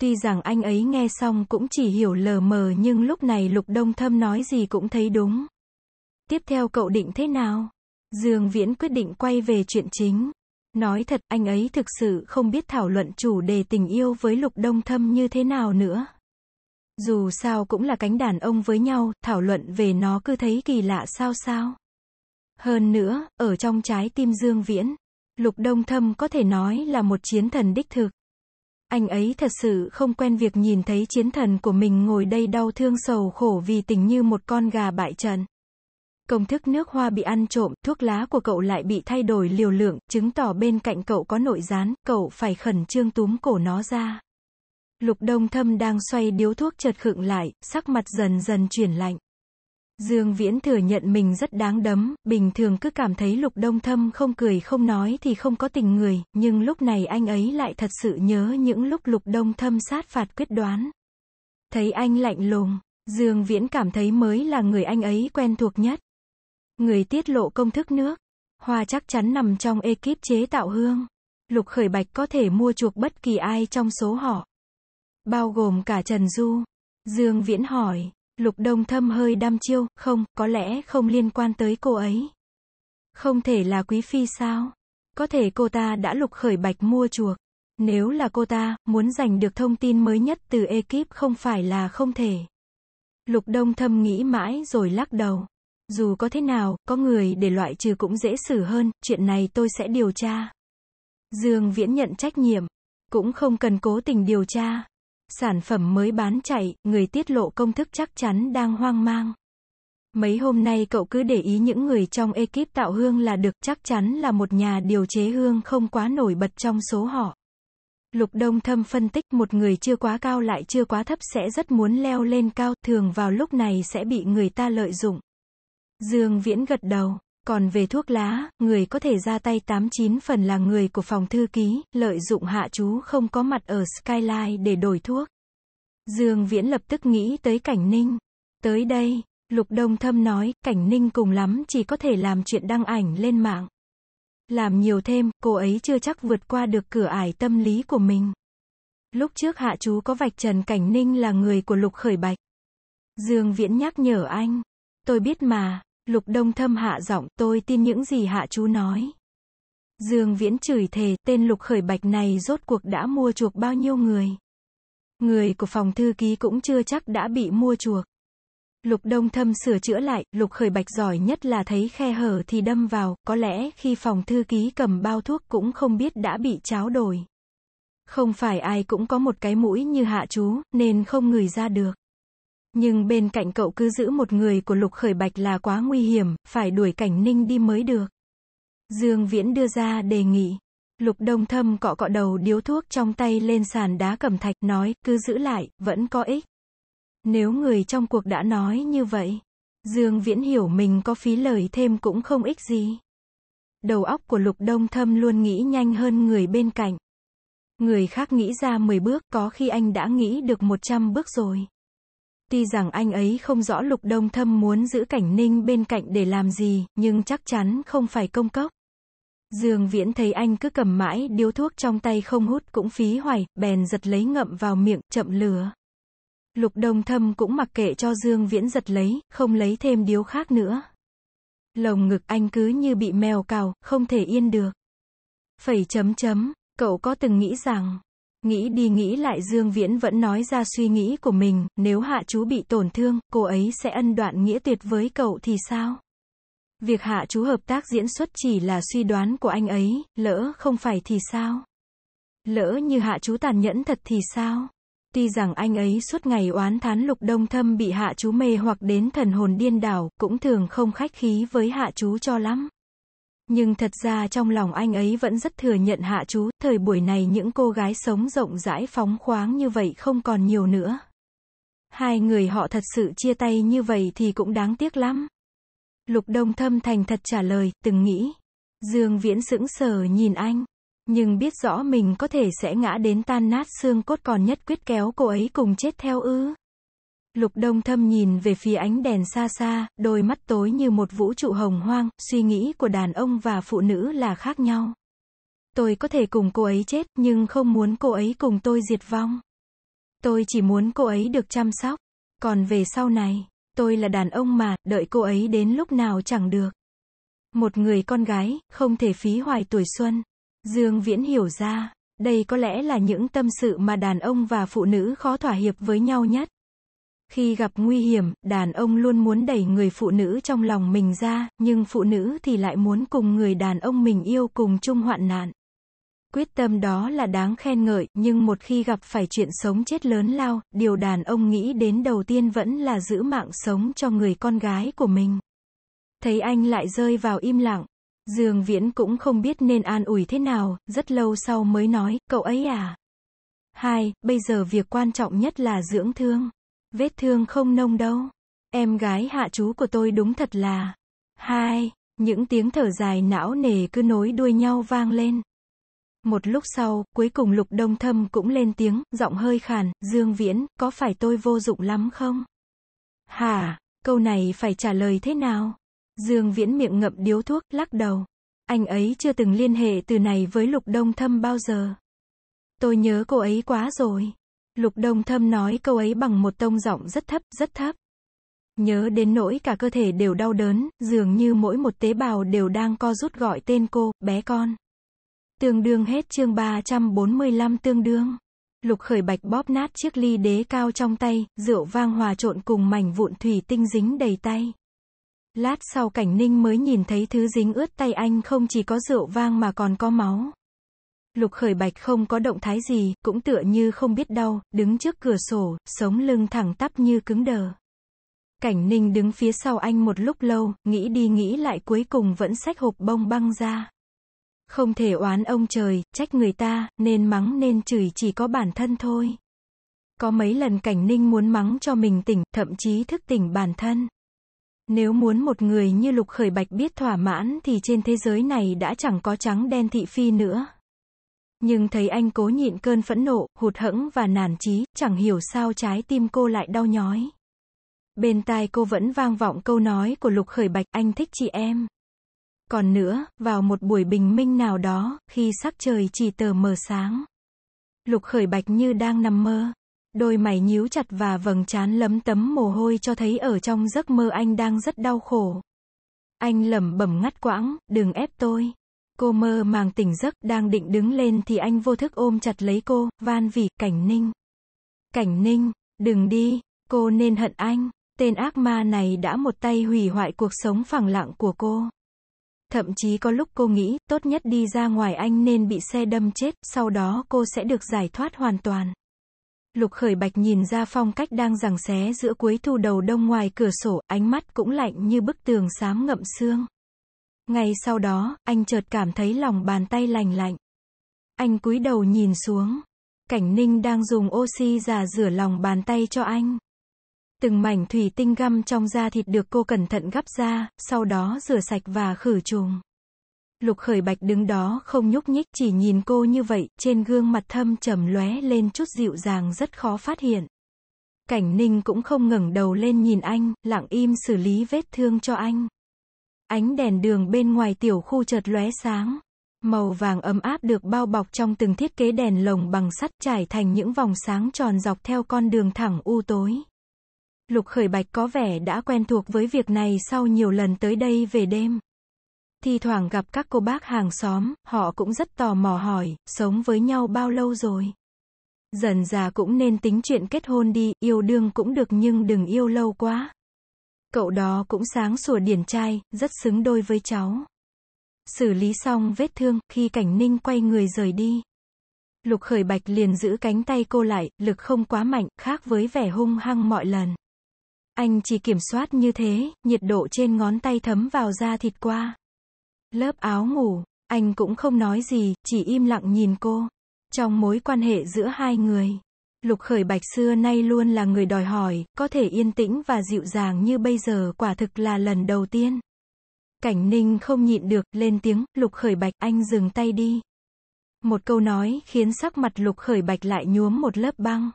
Tuy rằng anh ấy nghe xong cũng chỉ hiểu lờ mờ nhưng lúc này Lục Đông Thâm nói gì cũng thấy đúng. Tiếp theo cậu định thế nào? Dương Viễn quyết định quay về chuyện chính. Nói thật, anh ấy thực sự không biết thảo luận chủ đề tình yêu với Lục Đông Thâm như thế nào nữa. Dù sao cũng là cánh đàn ông với nhau, thảo luận về nó cứ thấy kỳ lạ sao sao. Hơn nữa, ở trong trái tim Dương Viễn, Lục Đông Thâm có thể nói là một chiến thần đích thực. Anh ấy thật sự không quen việc nhìn thấy chiến thần của mình ngồi đây đau thương sầu khổ vì tình như một con gà bại trận. Công thức nước hoa bị ăn trộm, thuốc lá của cậu lại bị thay đổi liều lượng, chứng tỏ bên cạnh cậu có nội gián, cậu phải khẩn trương túm cổ nó ra. Lục đông thâm đang xoay điếu thuốc chợt khựng lại, sắc mặt dần dần chuyển lạnh. Dương Viễn thừa nhận mình rất đáng đấm, bình thường cứ cảm thấy Lục Đông Thâm không cười không nói thì không có tình người, nhưng lúc này anh ấy lại thật sự nhớ những lúc Lục Đông Thâm sát phạt quyết đoán. Thấy anh lạnh lùng, Dương Viễn cảm thấy mới là người anh ấy quen thuộc nhất. Người tiết lộ công thức nước, hoa chắc chắn nằm trong ekip chế tạo hương. Lục Khởi Bạch có thể mua chuộc bất kỳ ai trong số họ, bao gồm cả Trần Du. Dương Viễn hỏi, Lục Đông Thâm hơi đăm chiêu, không, có lẽ không liên quan tới cô ấy. Không thể là quý phi sao? Có thể cô ta đã lục khởi bạch mua chuộc. Nếu là cô ta, muốn giành được thông tin mới nhất từ ekip không phải là không thể. Lục Đông Thâm nghĩ mãi rồi lắc đầu. Dù có thế nào, có người để loại trừ cũng dễ xử hơn, chuyện này tôi sẽ điều tra. Dương Viễn nhận trách nhiệm, cũng không cần cố tình điều tra sản phẩm mới bán chạy, người tiết lộ công thức chắc chắn đang hoang mang. Mấy hôm nay cậu cứ để ý những người trong ekip tạo hương là được, chắc chắn là một nhà điều chế hương không quá nổi bật trong số họ. Lục Đông Thâm phân tích một người chưa quá cao lại chưa quá thấp sẽ rất muốn leo lên cao, thường vào lúc này sẽ bị người ta lợi dụng. Dương Viễn gật đầu. Còn về thuốc lá, người có thể ra tay 89 phần là người của phòng thư ký, lợi dụng hạ chú không có mặt ở Skyline để đổi thuốc. Dương Viễn lập tức nghĩ tới Cảnh Ninh. Tới đây, Lục Đông Thâm nói, Cảnh Ninh cùng lắm chỉ có thể làm chuyện đăng ảnh lên mạng. Làm nhiều thêm, cô ấy chưa chắc vượt qua được cửa ải tâm lý của mình. Lúc trước hạ chú có vạch trần Cảnh Ninh là người của Lục Khởi Bạch. Dương Viễn nhắc nhở anh. Tôi biết mà, Lục Đông Thâm hạ giọng, tôi tin những gì hạ chú nói. Dương Viễn chửi thề, tên Lục Khởi Bạch này rốt cuộc đã mua chuộc bao nhiêu người. Người của phòng thư ký cũng chưa chắc đã bị mua chuộc. Lục Đông Thâm sửa chữa lại, Lục Khởi Bạch giỏi nhất là thấy khe hở thì đâm vào, có lẽ khi phòng thư ký cầm bao thuốc cũng không biết đã bị cháo đổi. Không phải ai cũng có một cái mũi như hạ chú, nên không ngửi ra được. Nhưng bên cạnh cậu cứ giữ một người của Lục Khởi Bạch là quá nguy hiểm, phải đuổi Cảnh Ninh đi mới được. Dương Viễn đưa ra đề nghị. Lục Đông Thâm cọ cọ đầu điếu thuốc trong tay lên sàn đá cẩm thạch, nói, cứ giữ lại, vẫn có ích. Nếu người trong cuộc đã nói như vậy, Dương Viễn hiểu mình có phí lời thêm cũng không ích gì. Đầu óc của Lục Đông Thâm luôn nghĩ nhanh hơn người bên cạnh. Người khác nghĩ ra 10 bước, có khi anh đã nghĩ được 100 bước rồi. Tuy rằng anh ấy không rõ Lục Đông Thâm muốn giữ Cảnh Ninh bên cạnh để làm gì, nhưng chắc chắn không phải công cốc. Dương Viễn thấy anh cứ cầm mãi điếu thuốc trong tay không hút cũng phí hoài, bèn giật lấy ngậm vào miệng, chậm lửa. Lục Đông Thâm cũng mặc kệ cho Dương Viễn giật lấy, không lấy thêm điếu khác nữa. Lồng ngực anh cứ như bị mèo cào, không thể yên được. Phẩy chấm chấm, cậu có từng nghĩ rằng Nghĩ đi nghĩ lại Dương Viễn vẫn nói ra suy nghĩ của mình, nếu hạ chú bị tổn thương, cô ấy sẽ ân đoạn nghĩa tuyệt với cậu thì sao? Việc hạ chú hợp tác diễn xuất chỉ là suy đoán của anh ấy, lỡ không phải thì sao? Lỡ như hạ chú tàn nhẫn thật thì sao? Tuy rằng anh ấy suốt ngày oán thán lục đông thâm bị hạ chú mê hoặc đến thần hồn điên đảo, cũng thường không khách khí với hạ chú cho lắm. Nhưng thật ra trong lòng anh ấy vẫn rất thừa nhận hạ chú, thời buổi này những cô gái sống rộng rãi phóng khoáng như vậy không còn nhiều nữa. Hai người họ thật sự chia tay như vậy thì cũng đáng tiếc lắm. Lục Đông Thâm thành thật trả lời, từng nghĩ. Dương Viễn sững sờ nhìn anh, nhưng biết rõ mình có thể sẽ ngã đến tan nát xương cốt còn nhất quyết kéo cô ấy cùng chết theo ư. Lục Đông Thâm nhìn về phía ánh đèn xa xa, đôi mắt tối như một vũ trụ hồng hoang, suy nghĩ của đàn ông và phụ nữ là khác nhau. Tôi có thể cùng cô ấy chết, nhưng không muốn cô ấy cùng tôi diệt vong. Tôi chỉ muốn cô ấy được chăm sóc. Còn về sau này, tôi là đàn ông mà, đợi cô ấy đến lúc nào chẳng được. Một người con gái, không thể phí hoài tuổi xuân. Dương Viễn hiểu ra, đây có lẽ là những tâm sự mà đàn ông và phụ nữ khó thỏa hiệp với nhau nhất. Khi gặp nguy hiểm, đàn ông luôn muốn đẩy người phụ nữ trong lòng mình ra, nhưng phụ nữ thì lại muốn cùng người đàn ông mình yêu cùng chung hoạn nạn. Quyết tâm đó là đáng khen ngợi, nhưng một khi gặp phải chuyện sống chết lớn lao, điều đàn ông nghĩ đến đầu tiên vẫn là giữ mạng sống cho người con gái của mình. Thấy anh lại rơi vào im lặng, Dương Viễn cũng không biết nên an ủi thế nào, rất lâu sau mới nói, cậu ấy à. Hai, bây giờ việc quan trọng nhất là dưỡng thương. Vết thương không nông đâu. Em gái hạ chú của tôi đúng thật là. Hai, những tiếng thở dài não nề cứ nối đuôi nhau vang lên. Một lúc sau, cuối cùng Lục Đông Thâm cũng lên tiếng, giọng hơi khàn, Dương Viễn, có phải tôi vô dụng lắm không? Hả, câu này phải trả lời thế nào? Dương Viễn miệng ngậm điếu thuốc, lắc đầu. Anh ấy chưa từng liên hệ từ này với Lục Đông Thâm bao giờ. Tôi nhớ cô ấy quá rồi. Lục Đông Thâm nói câu ấy bằng một tông giọng rất thấp, rất thấp. Nhớ đến nỗi cả cơ thể đều đau đớn, dường như mỗi một tế bào đều đang co rút gọi tên cô, bé con. Tương đương hết chương 345 tương đương. Lục khởi bạch bóp nát chiếc ly đế cao trong tay, rượu vang hòa trộn cùng mảnh vụn thủy tinh dính đầy tay. Lát sau cảnh ninh mới nhìn thấy thứ dính ướt tay anh không chỉ có rượu vang mà còn có máu. Lục khởi bạch không có động thái gì, cũng tựa như không biết đau, đứng trước cửa sổ, sống lưng thẳng tắp như cứng đờ. Cảnh ninh đứng phía sau anh một lúc lâu, nghĩ đi nghĩ lại cuối cùng vẫn xách hộp bông băng ra. Không thể oán ông trời, trách người ta, nên mắng nên chửi chỉ có bản thân thôi. Có mấy lần cảnh ninh muốn mắng cho mình tỉnh, thậm chí thức tỉnh bản thân. Nếu muốn một người như lục khởi bạch biết thỏa mãn thì trên thế giới này đã chẳng có trắng đen thị phi nữa. Nhưng thấy anh cố nhịn cơn phẫn nộ, hụt hẫng và nản chí, chẳng hiểu sao trái tim cô lại đau nhói. Bên tai cô vẫn vang vọng câu nói của Lục Khởi Bạch, anh thích chị em. Còn nữa, vào một buổi bình minh nào đó, khi sắc trời chỉ tờ mờ sáng. Lục Khởi Bạch như đang nằm mơ. Đôi mày nhíu chặt và vầng trán lấm tấm mồ hôi cho thấy ở trong giấc mơ anh đang rất đau khổ. Anh lẩm bẩm ngắt quãng, đừng ép tôi. Cô mơ màng tỉnh giấc, đang định đứng lên thì anh vô thức ôm chặt lấy cô, van vỉ, cảnh ninh. Cảnh ninh, đừng đi, cô nên hận anh. Tên ác ma này đã một tay hủy hoại cuộc sống phẳng lặng của cô. Thậm chí có lúc cô nghĩ, tốt nhất đi ra ngoài anh nên bị xe đâm chết, sau đó cô sẽ được giải thoát hoàn toàn. Lục khởi bạch nhìn ra phong cách đang giằng xé giữa cuối thu đầu đông ngoài cửa sổ, ánh mắt cũng lạnh như bức tường xám ngậm xương. Ngay sau đó, anh chợt cảm thấy lòng bàn tay lành lạnh. Anh cúi đầu nhìn xuống. Cảnh Ninh đang dùng oxy giả rửa lòng bàn tay cho anh. Từng mảnh thủy tinh găm trong da thịt được cô cẩn thận gắp ra, sau đó rửa sạch và khử trùng. Lục Khởi Bạch đứng đó không nhúc nhích chỉ nhìn cô như vậy, trên gương mặt thâm trầm lóe lên chút dịu dàng rất khó phát hiện. Cảnh Ninh cũng không ngẩng đầu lên nhìn anh, lặng im xử lý vết thương cho anh. Ánh đèn đường bên ngoài tiểu khu chợt lóe sáng. Màu vàng ấm áp được bao bọc trong từng thiết kế đèn lồng bằng sắt trải thành những vòng sáng tròn dọc theo con đường thẳng u tối. Lục khởi bạch có vẻ đã quen thuộc với việc này sau nhiều lần tới đây về đêm. Thì thoảng gặp các cô bác hàng xóm, họ cũng rất tò mò hỏi, sống với nhau bao lâu rồi? Dần già cũng nên tính chuyện kết hôn đi, yêu đương cũng được nhưng đừng yêu lâu quá. Cậu đó cũng sáng sủa điển trai, rất xứng đôi với cháu. Xử lý xong vết thương, khi cảnh ninh quay người rời đi. Lục khởi bạch liền giữ cánh tay cô lại, lực không quá mạnh, khác với vẻ hung hăng mọi lần. Anh chỉ kiểm soát như thế, nhiệt độ trên ngón tay thấm vào da thịt qua. Lớp áo ngủ, anh cũng không nói gì, chỉ im lặng nhìn cô. Trong mối quan hệ giữa hai người. Lục khởi bạch xưa nay luôn là người đòi hỏi, có thể yên tĩnh và dịu dàng như bây giờ quả thực là lần đầu tiên. Cảnh ninh không nhịn được, lên tiếng, lục khởi bạch, anh dừng tay đi. Một câu nói, khiến sắc mặt lục khởi bạch lại nhuốm một lớp băng.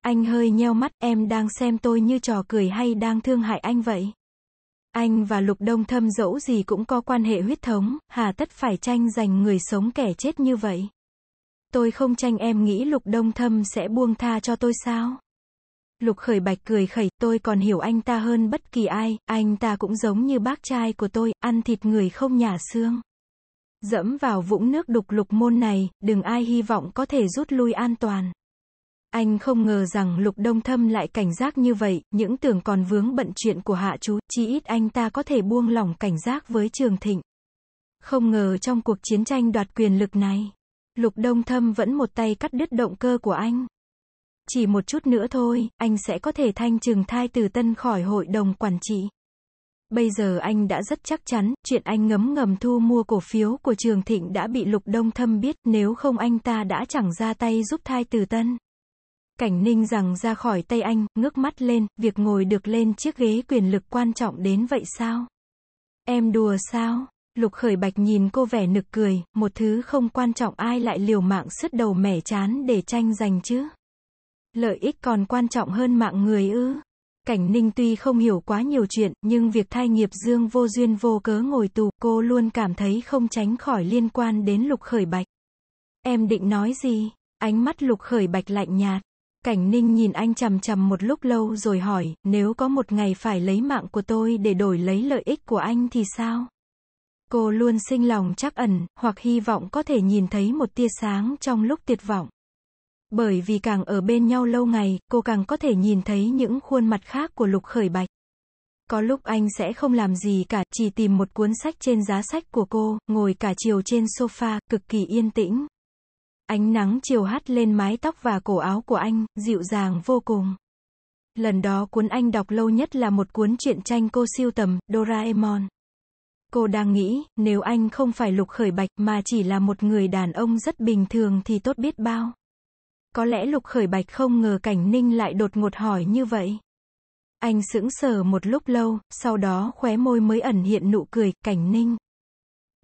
Anh hơi nheo mắt, em đang xem tôi như trò cười hay đang thương hại anh vậy? Anh và lục đông thâm dẫu gì cũng có quan hệ huyết thống, hà tất phải tranh giành người sống kẻ chết như vậy. Tôi không tranh em nghĩ Lục Đông Thâm sẽ buông tha cho tôi sao? Lục Khởi Bạch cười khẩy, tôi còn hiểu anh ta hơn bất kỳ ai, anh ta cũng giống như bác trai của tôi, ăn thịt người không nhả xương. Dẫm vào vũng nước đục lục môn này, đừng ai hy vọng có thể rút lui an toàn. Anh không ngờ rằng Lục Đông Thâm lại cảnh giác như vậy, những tưởng còn vướng bận chuyện của hạ chú, chỉ ít anh ta có thể buông lỏng cảnh giác với Trường Thịnh. Không ngờ trong cuộc chiến tranh đoạt quyền lực này. Lục Đông Thâm vẫn một tay cắt đứt động cơ của anh. Chỉ một chút nữa thôi, anh sẽ có thể thanh trừng thai từ tân khỏi hội đồng quản trị. Bây giờ anh đã rất chắc chắn, chuyện anh ngấm ngầm thu mua cổ phiếu của Trường Thịnh đã bị Lục Đông Thâm biết, nếu không anh ta đã chẳng ra tay giúp thai từ tân. Cảnh ninh rằng ra khỏi tay anh, ngước mắt lên, việc ngồi được lên chiếc ghế quyền lực quan trọng đến vậy sao? Em đùa sao? Lục khởi bạch nhìn cô vẻ nực cười, một thứ không quan trọng ai lại liều mạng sứt đầu mẻ chán để tranh giành chứ. Lợi ích còn quan trọng hơn mạng người ư. Cảnh ninh tuy không hiểu quá nhiều chuyện, nhưng việc thai nghiệp dương vô duyên vô cớ ngồi tù, cô luôn cảm thấy không tránh khỏi liên quan đến lục khởi bạch. Em định nói gì? Ánh mắt lục khởi bạch lạnh nhạt. Cảnh ninh nhìn anh chằm chằm một lúc lâu rồi hỏi, nếu có một ngày phải lấy mạng của tôi để đổi lấy lợi ích của anh thì sao? cô luôn sinh lòng chắc ẩn, hoặc hy vọng có thể nhìn thấy một tia sáng trong lúc tuyệt vọng. Bởi vì càng ở bên nhau lâu ngày, cô càng có thể nhìn thấy những khuôn mặt khác của Lục Khởi Bạch. Có lúc anh sẽ không làm gì cả, chỉ tìm một cuốn sách trên giá sách của cô, ngồi cả chiều trên sofa, cực kỳ yên tĩnh. Ánh nắng chiều hắt lên mái tóc và cổ áo của anh, dịu dàng vô cùng. Lần đó cuốn anh đọc lâu nhất là một cuốn truyện tranh cô siêu tầm, Doraemon. Cô đang nghĩ, nếu anh không phải Lục Khởi Bạch mà chỉ là một người đàn ông rất bình thường thì tốt biết bao. Có lẽ Lục Khởi Bạch không ngờ Cảnh Ninh lại đột ngột hỏi như vậy. Anh sững sờ một lúc lâu, sau đó khóe môi mới ẩn hiện nụ cười, Cảnh Ninh.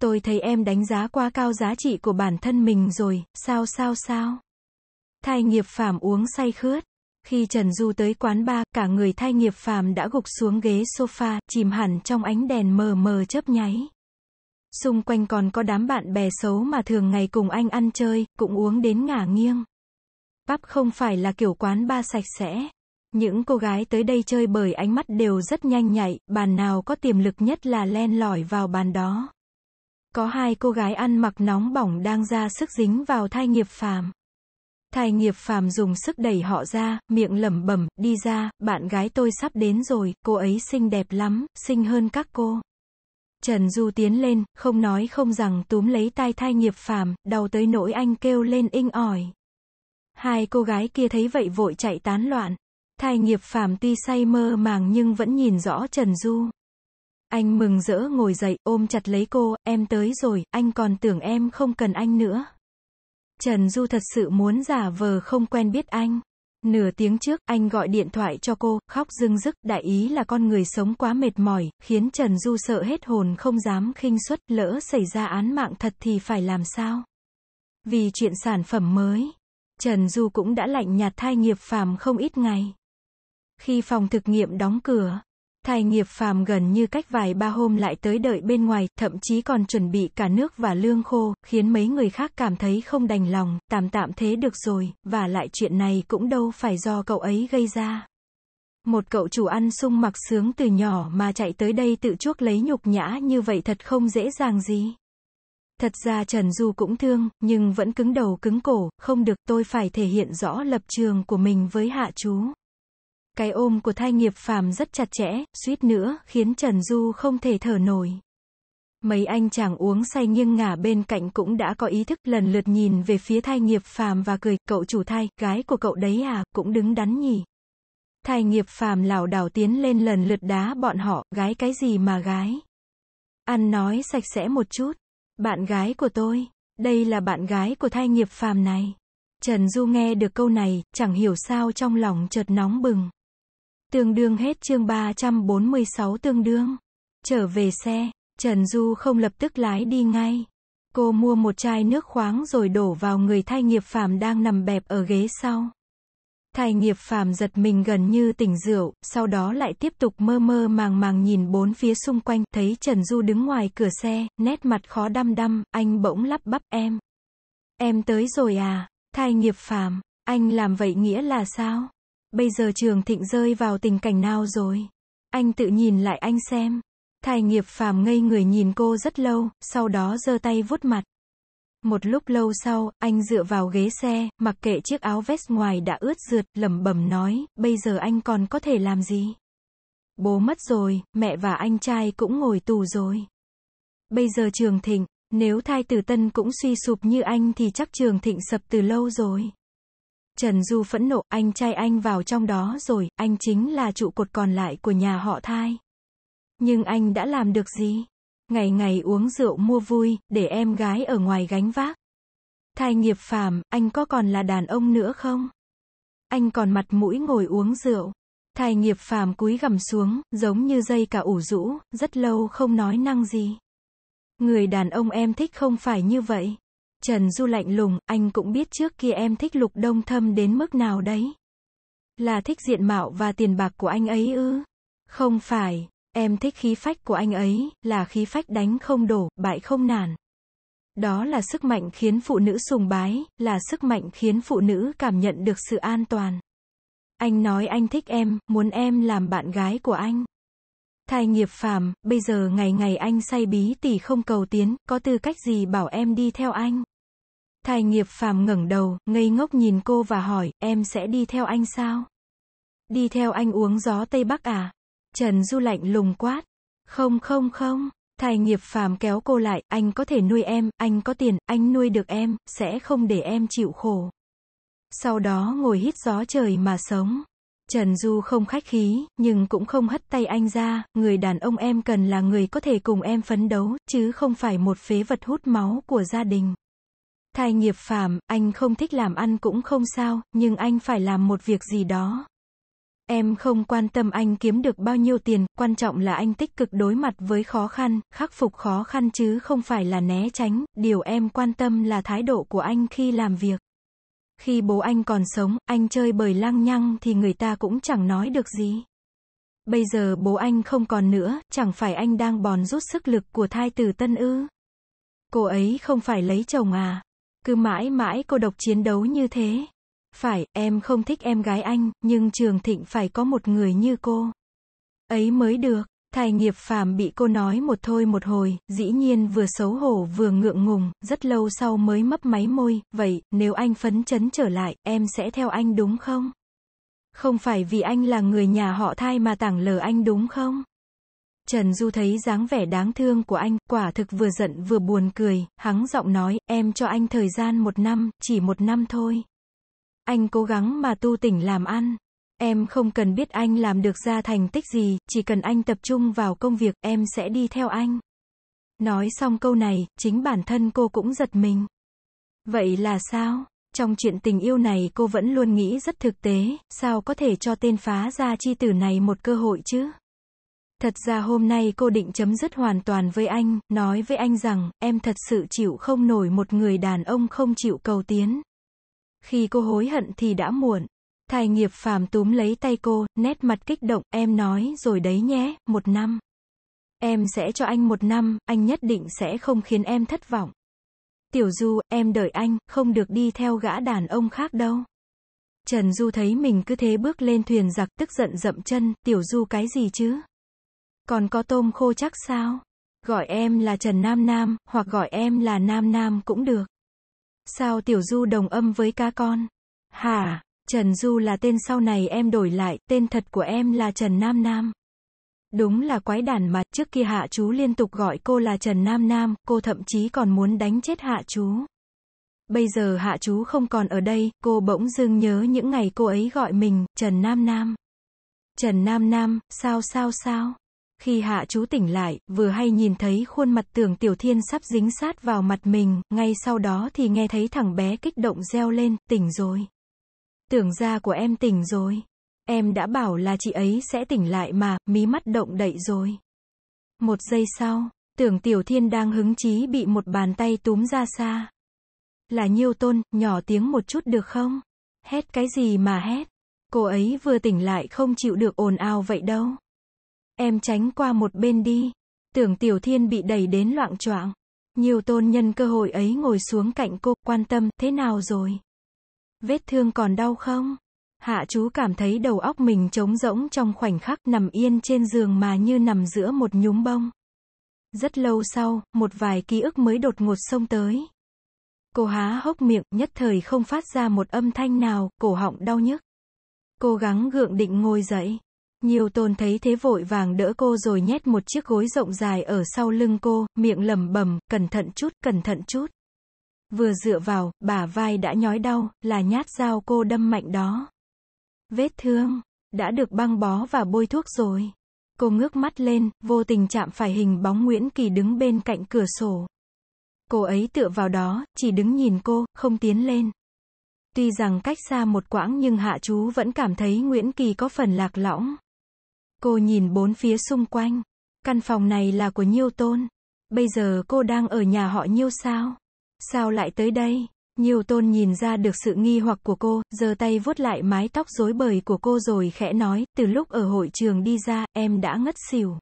Tôi thấy em đánh giá quá cao giá trị của bản thân mình rồi, sao sao sao. thay nghiệp phàm uống say khướt. Khi Trần Du tới quán ba cả người thay nghiệp phàm đã gục xuống ghế sofa, chìm hẳn trong ánh đèn mờ mờ chớp nháy. Xung quanh còn có đám bạn bè xấu mà thường ngày cùng anh ăn chơi, cũng uống đến ngả nghiêng. Pub không phải là kiểu quán ba sạch sẽ. Những cô gái tới đây chơi bởi ánh mắt đều rất nhanh nhạy, bàn nào có tiềm lực nhất là len lỏi vào bàn đó. Có hai cô gái ăn mặc nóng bỏng đang ra sức dính vào thai nghiệp phàm. Thái nghiệp phàm dùng sức đẩy họ ra, miệng lẩm bẩm, đi ra, bạn gái tôi sắp đến rồi, cô ấy xinh đẹp lắm, xinh hơn các cô. Trần Du tiến lên, không nói không rằng túm lấy tai thai nghiệp phàm, đau tới nỗi anh kêu lên inh ỏi. Hai cô gái kia thấy vậy vội chạy tán loạn. Thai nghiệp phàm tuy say mơ màng nhưng vẫn nhìn rõ Trần Du. Anh mừng rỡ ngồi dậy, ôm chặt lấy cô, em tới rồi, anh còn tưởng em không cần anh nữa. Trần Du thật sự muốn giả vờ không quen biết anh. Nửa tiếng trước, anh gọi điện thoại cho cô, khóc dưng rức, đại ý là con người sống quá mệt mỏi, khiến Trần Du sợ hết hồn không dám khinh suất, lỡ xảy ra án mạng thật thì phải làm sao? Vì chuyện sản phẩm mới, Trần Du cũng đã lạnh nhạt thai nghiệp phàm không ít ngày. Khi phòng thực nghiệm đóng cửa, Thai nghiệp phàm gần như cách vài ba hôm lại tới đợi bên ngoài, thậm chí còn chuẩn bị cả nước và lương khô, khiến mấy người khác cảm thấy không đành lòng, tạm tạm thế được rồi, và lại chuyện này cũng đâu phải do cậu ấy gây ra. Một cậu chủ ăn sung mặc sướng từ nhỏ mà chạy tới đây tự chuốc lấy nhục nhã như vậy thật không dễ dàng gì. Thật ra Trần Du cũng thương, nhưng vẫn cứng đầu cứng cổ, không được tôi phải thể hiện rõ lập trường của mình với hạ chú. Cái ôm của thai nghiệp phàm rất chặt chẽ, suýt nữa, khiến Trần Du không thể thở nổi. Mấy anh chàng uống say nghiêng ngả bên cạnh cũng đã có ý thức lần lượt nhìn về phía thai nghiệp phàm và cười, cậu chủ thai, gái của cậu đấy à, cũng đứng đắn nhỉ. Thai nghiệp phàm lảo đảo tiến lên lần lượt đá bọn họ, gái cái gì mà gái. Ăn nói sạch sẽ một chút. Bạn gái của tôi, đây là bạn gái của thai nghiệp phàm này. Trần Du nghe được câu này, chẳng hiểu sao trong lòng chợt nóng bừng tương đương hết chương 346 tương đương. Trở về xe, Trần Du không lập tức lái đi ngay. Cô mua một chai nước khoáng rồi đổ vào người thay nghiệp phàm đang nằm bẹp ở ghế sau. thay nghiệp phàm giật mình gần như tỉnh rượu, sau đó lại tiếp tục mơ mơ màng màng nhìn bốn phía xung quanh, thấy Trần Du đứng ngoài cửa xe, nét mặt khó đăm đăm, anh bỗng lắp bắp em. Em tới rồi à, thay nghiệp phàm, anh làm vậy nghĩa là sao? Bây giờ Trường Thịnh rơi vào tình cảnh nào rồi? Anh tự nhìn lại anh xem. Thai nghiệp phàm ngây người nhìn cô rất lâu, sau đó giơ tay vuốt mặt. Một lúc lâu sau, anh dựa vào ghế xe, mặc kệ chiếc áo vest ngoài đã ướt rượt, lẩm bẩm nói, bây giờ anh còn có thể làm gì? Bố mất rồi, mẹ và anh trai cũng ngồi tù rồi. Bây giờ Trường Thịnh, nếu thai tử tân cũng suy sụp như anh thì chắc Trường Thịnh sập từ lâu rồi. Trần Du phẫn nộ, anh trai anh vào trong đó rồi, anh chính là trụ cột còn lại của nhà họ thai. Nhưng anh đã làm được gì? Ngày ngày uống rượu mua vui, để em gái ở ngoài gánh vác. Thai nghiệp phàm, anh có còn là đàn ông nữa không? Anh còn mặt mũi ngồi uống rượu. Thai nghiệp phàm cúi gằm xuống, giống như dây cả ủ rũ, rất lâu không nói năng gì. Người đàn ông em thích không phải như vậy. Trần Du lạnh lùng, anh cũng biết trước kia em thích lục đông thâm đến mức nào đấy. Là thích diện mạo và tiền bạc của anh ấy ư? Không phải, em thích khí phách của anh ấy, là khí phách đánh không đổ, bại không nản. Đó là sức mạnh khiến phụ nữ sùng bái, là sức mạnh khiến phụ nữ cảm nhận được sự an toàn. Anh nói anh thích em, muốn em làm bạn gái của anh. Thay nghiệp phàm, bây giờ ngày ngày anh say bí tỉ không cầu tiến, có tư cách gì bảo em đi theo anh? Thài nghiệp phàm ngẩng đầu, ngây ngốc nhìn cô và hỏi, em sẽ đi theo anh sao? Đi theo anh uống gió Tây Bắc à? Trần Du lạnh lùng quát. Không không không, Thài nghiệp phàm kéo cô lại, anh có thể nuôi em, anh có tiền, anh nuôi được em, sẽ không để em chịu khổ. Sau đó ngồi hít gió trời mà sống. Trần Du không khách khí, nhưng cũng không hất tay anh ra, người đàn ông em cần là người có thể cùng em phấn đấu, chứ không phải một phế vật hút máu của gia đình. Thai nghiệp phàm, anh không thích làm ăn cũng không sao, nhưng anh phải làm một việc gì đó. Em không quan tâm anh kiếm được bao nhiêu tiền, quan trọng là anh tích cực đối mặt với khó khăn, khắc phục khó khăn chứ không phải là né tránh, điều em quan tâm là thái độ của anh khi làm việc. Khi bố anh còn sống, anh chơi bời lăng nhăng thì người ta cũng chẳng nói được gì. Bây giờ bố anh không còn nữa, chẳng phải anh đang bòn rút sức lực của thai tử tân ư. Cô ấy không phải lấy chồng à? cứ mãi mãi cô độc chiến đấu như thế. Phải, em không thích em gái anh, nhưng Trường Thịnh phải có một người như cô. Ấy mới được, thai nghiệp phàm bị cô nói một thôi một hồi, dĩ nhiên vừa xấu hổ vừa ngượng ngùng, rất lâu sau mới mấp máy môi, vậy, nếu anh phấn chấn trở lại, em sẽ theo anh đúng không? Không phải vì anh là người nhà họ thai mà tảng lờ anh đúng không? Trần Du thấy dáng vẻ đáng thương của anh, quả thực vừa giận vừa buồn cười, hắng giọng nói, em cho anh thời gian một năm, chỉ một năm thôi. Anh cố gắng mà tu tỉnh làm ăn. Em không cần biết anh làm được ra thành tích gì, chỉ cần anh tập trung vào công việc, em sẽ đi theo anh. Nói xong câu này, chính bản thân cô cũng giật mình. Vậy là sao? Trong chuyện tình yêu này cô vẫn luôn nghĩ rất thực tế, sao có thể cho tên phá gia chi tử này một cơ hội chứ? Thật ra hôm nay cô định chấm dứt hoàn toàn với anh, nói với anh rằng, em thật sự chịu không nổi một người đàn ông không chịu cầu tiến. Khi cô hối hận thì đã muộn. Thầy nghiệp phàm túm lấy tay cô, nét mặt kích động, em nói rồi đấy nhé, một năm. Em sẽ cho anh một năm, anh nhất định sẽ không khiến em thất vọng. Tiểu Du, em đợi anh, không được đi theo gã đàn ông khác đâu. Trần Du thấy mình cứ thế bước lên thuyền giặc tức giận dậm chân, Tiểu Du cái gì chứ? Còn có tôm khô chắc sao? Gọi em là Trần Nam Nam, hoặc gọi em là Nam Nam cũng được. Sao Tiểu Du đồng âm với ca con? Hả, Trần Du là tên sau này em đổi lại, tên thật của em là Trần Nam Nam. Đúng là quái đản mà, trước kia hạ chú liên tục gọi cô là Trần Nam Nam, cô thậm chí còn muốn đánh chết hạ chú. Bây giờ hạ chú không còn ở đây, cô bỗng dưng nhớ những ngày cô ấy gọi mình, Trần Nam Nam. Trần Nam Nam, sao sao sao? Khi hạ chú tỉnh lại, vừa hay nhìn thấy khuôn mặt tưởng tiểu thiên sắp dính sát vào mặt mình, ngay sau đó thì nghe thấy thằng bé kích động reo lên, tỉnh rồi. Tưởng ra của em tỉnh rồi. Em đã bảo là chị ấy sẽ tỉnh lại mà, mí mắt động đậy rồi. Một giây sau, tưởng tiểu thiên đang hứng chí bị một bàn tay túm ra xa. Là nhiêu tôn, nhỏ tiếng một chút được không? Hét cái gì mà hét? Cô ấy vừa tỉnh lại không chịu được ồn ào vậy đâu. Em tránh qua một bên đi. Tưởng Tiểu Thiên bị đẩy đến loạn choạng. Nhiều tôn nhân cơ hội ấy ngồi xuống cạnh cô, quan tâm, thế nào rồi? Vết thương còn đau không? Hạ chú cảm thấy đầu óc mình trống rỗng trong khoảnh khắc nằm yên trên giường mà như nằm giữa một nhúm bông. Rất lâu sau, một vài ký ức mới đột ngột xông tới. Cô há hốc miệng, nhất thời không phát ra một âm thanh nào, cổ họng đau nhức. Cố gắng gượng định ngồi dậy. Nhiều tôn thấy thế vội vàng đỡ cô rồi nhét một chiếc gối rộng dài ở sau lưng cô, miệng lẩm bẩm, cẩn thận chút, cẩn thận chút. Vừa dựa vào, bả vai đã nhói đau, là nhát dao cô đâm mạnh đó. Vết thương, đã được băng bó và bôi thuốc rồi. Cô ngước mắt lên, vô tình chạm phải hình bóng Nguyễn Kỳ đứng bên cạnh cửa sổ. Cô ấy tựa vào đó, chỉ đứng nhìn cô, không tiến lên. Tuy rằng cách xa một quãng nhưng Hạ Chú vẫn cảm thấy Nguyễn Kỳ có phần lạc lõng. Cô nhìn bốn phía xung quanh. Căn phòng này là của Nhiêu Tôn. Bây giờ cô đang ở nhà họ Nhiêu sao? Sao lại tới đây? Nhiêu Tôn nhìn ra được sự nghi hoặc của cô, giơ tay vuốt lại mái tóc rối bời của cô rồi khẽ nói, từ lúc ở hội trường đi ra, em đã ngất xỉu.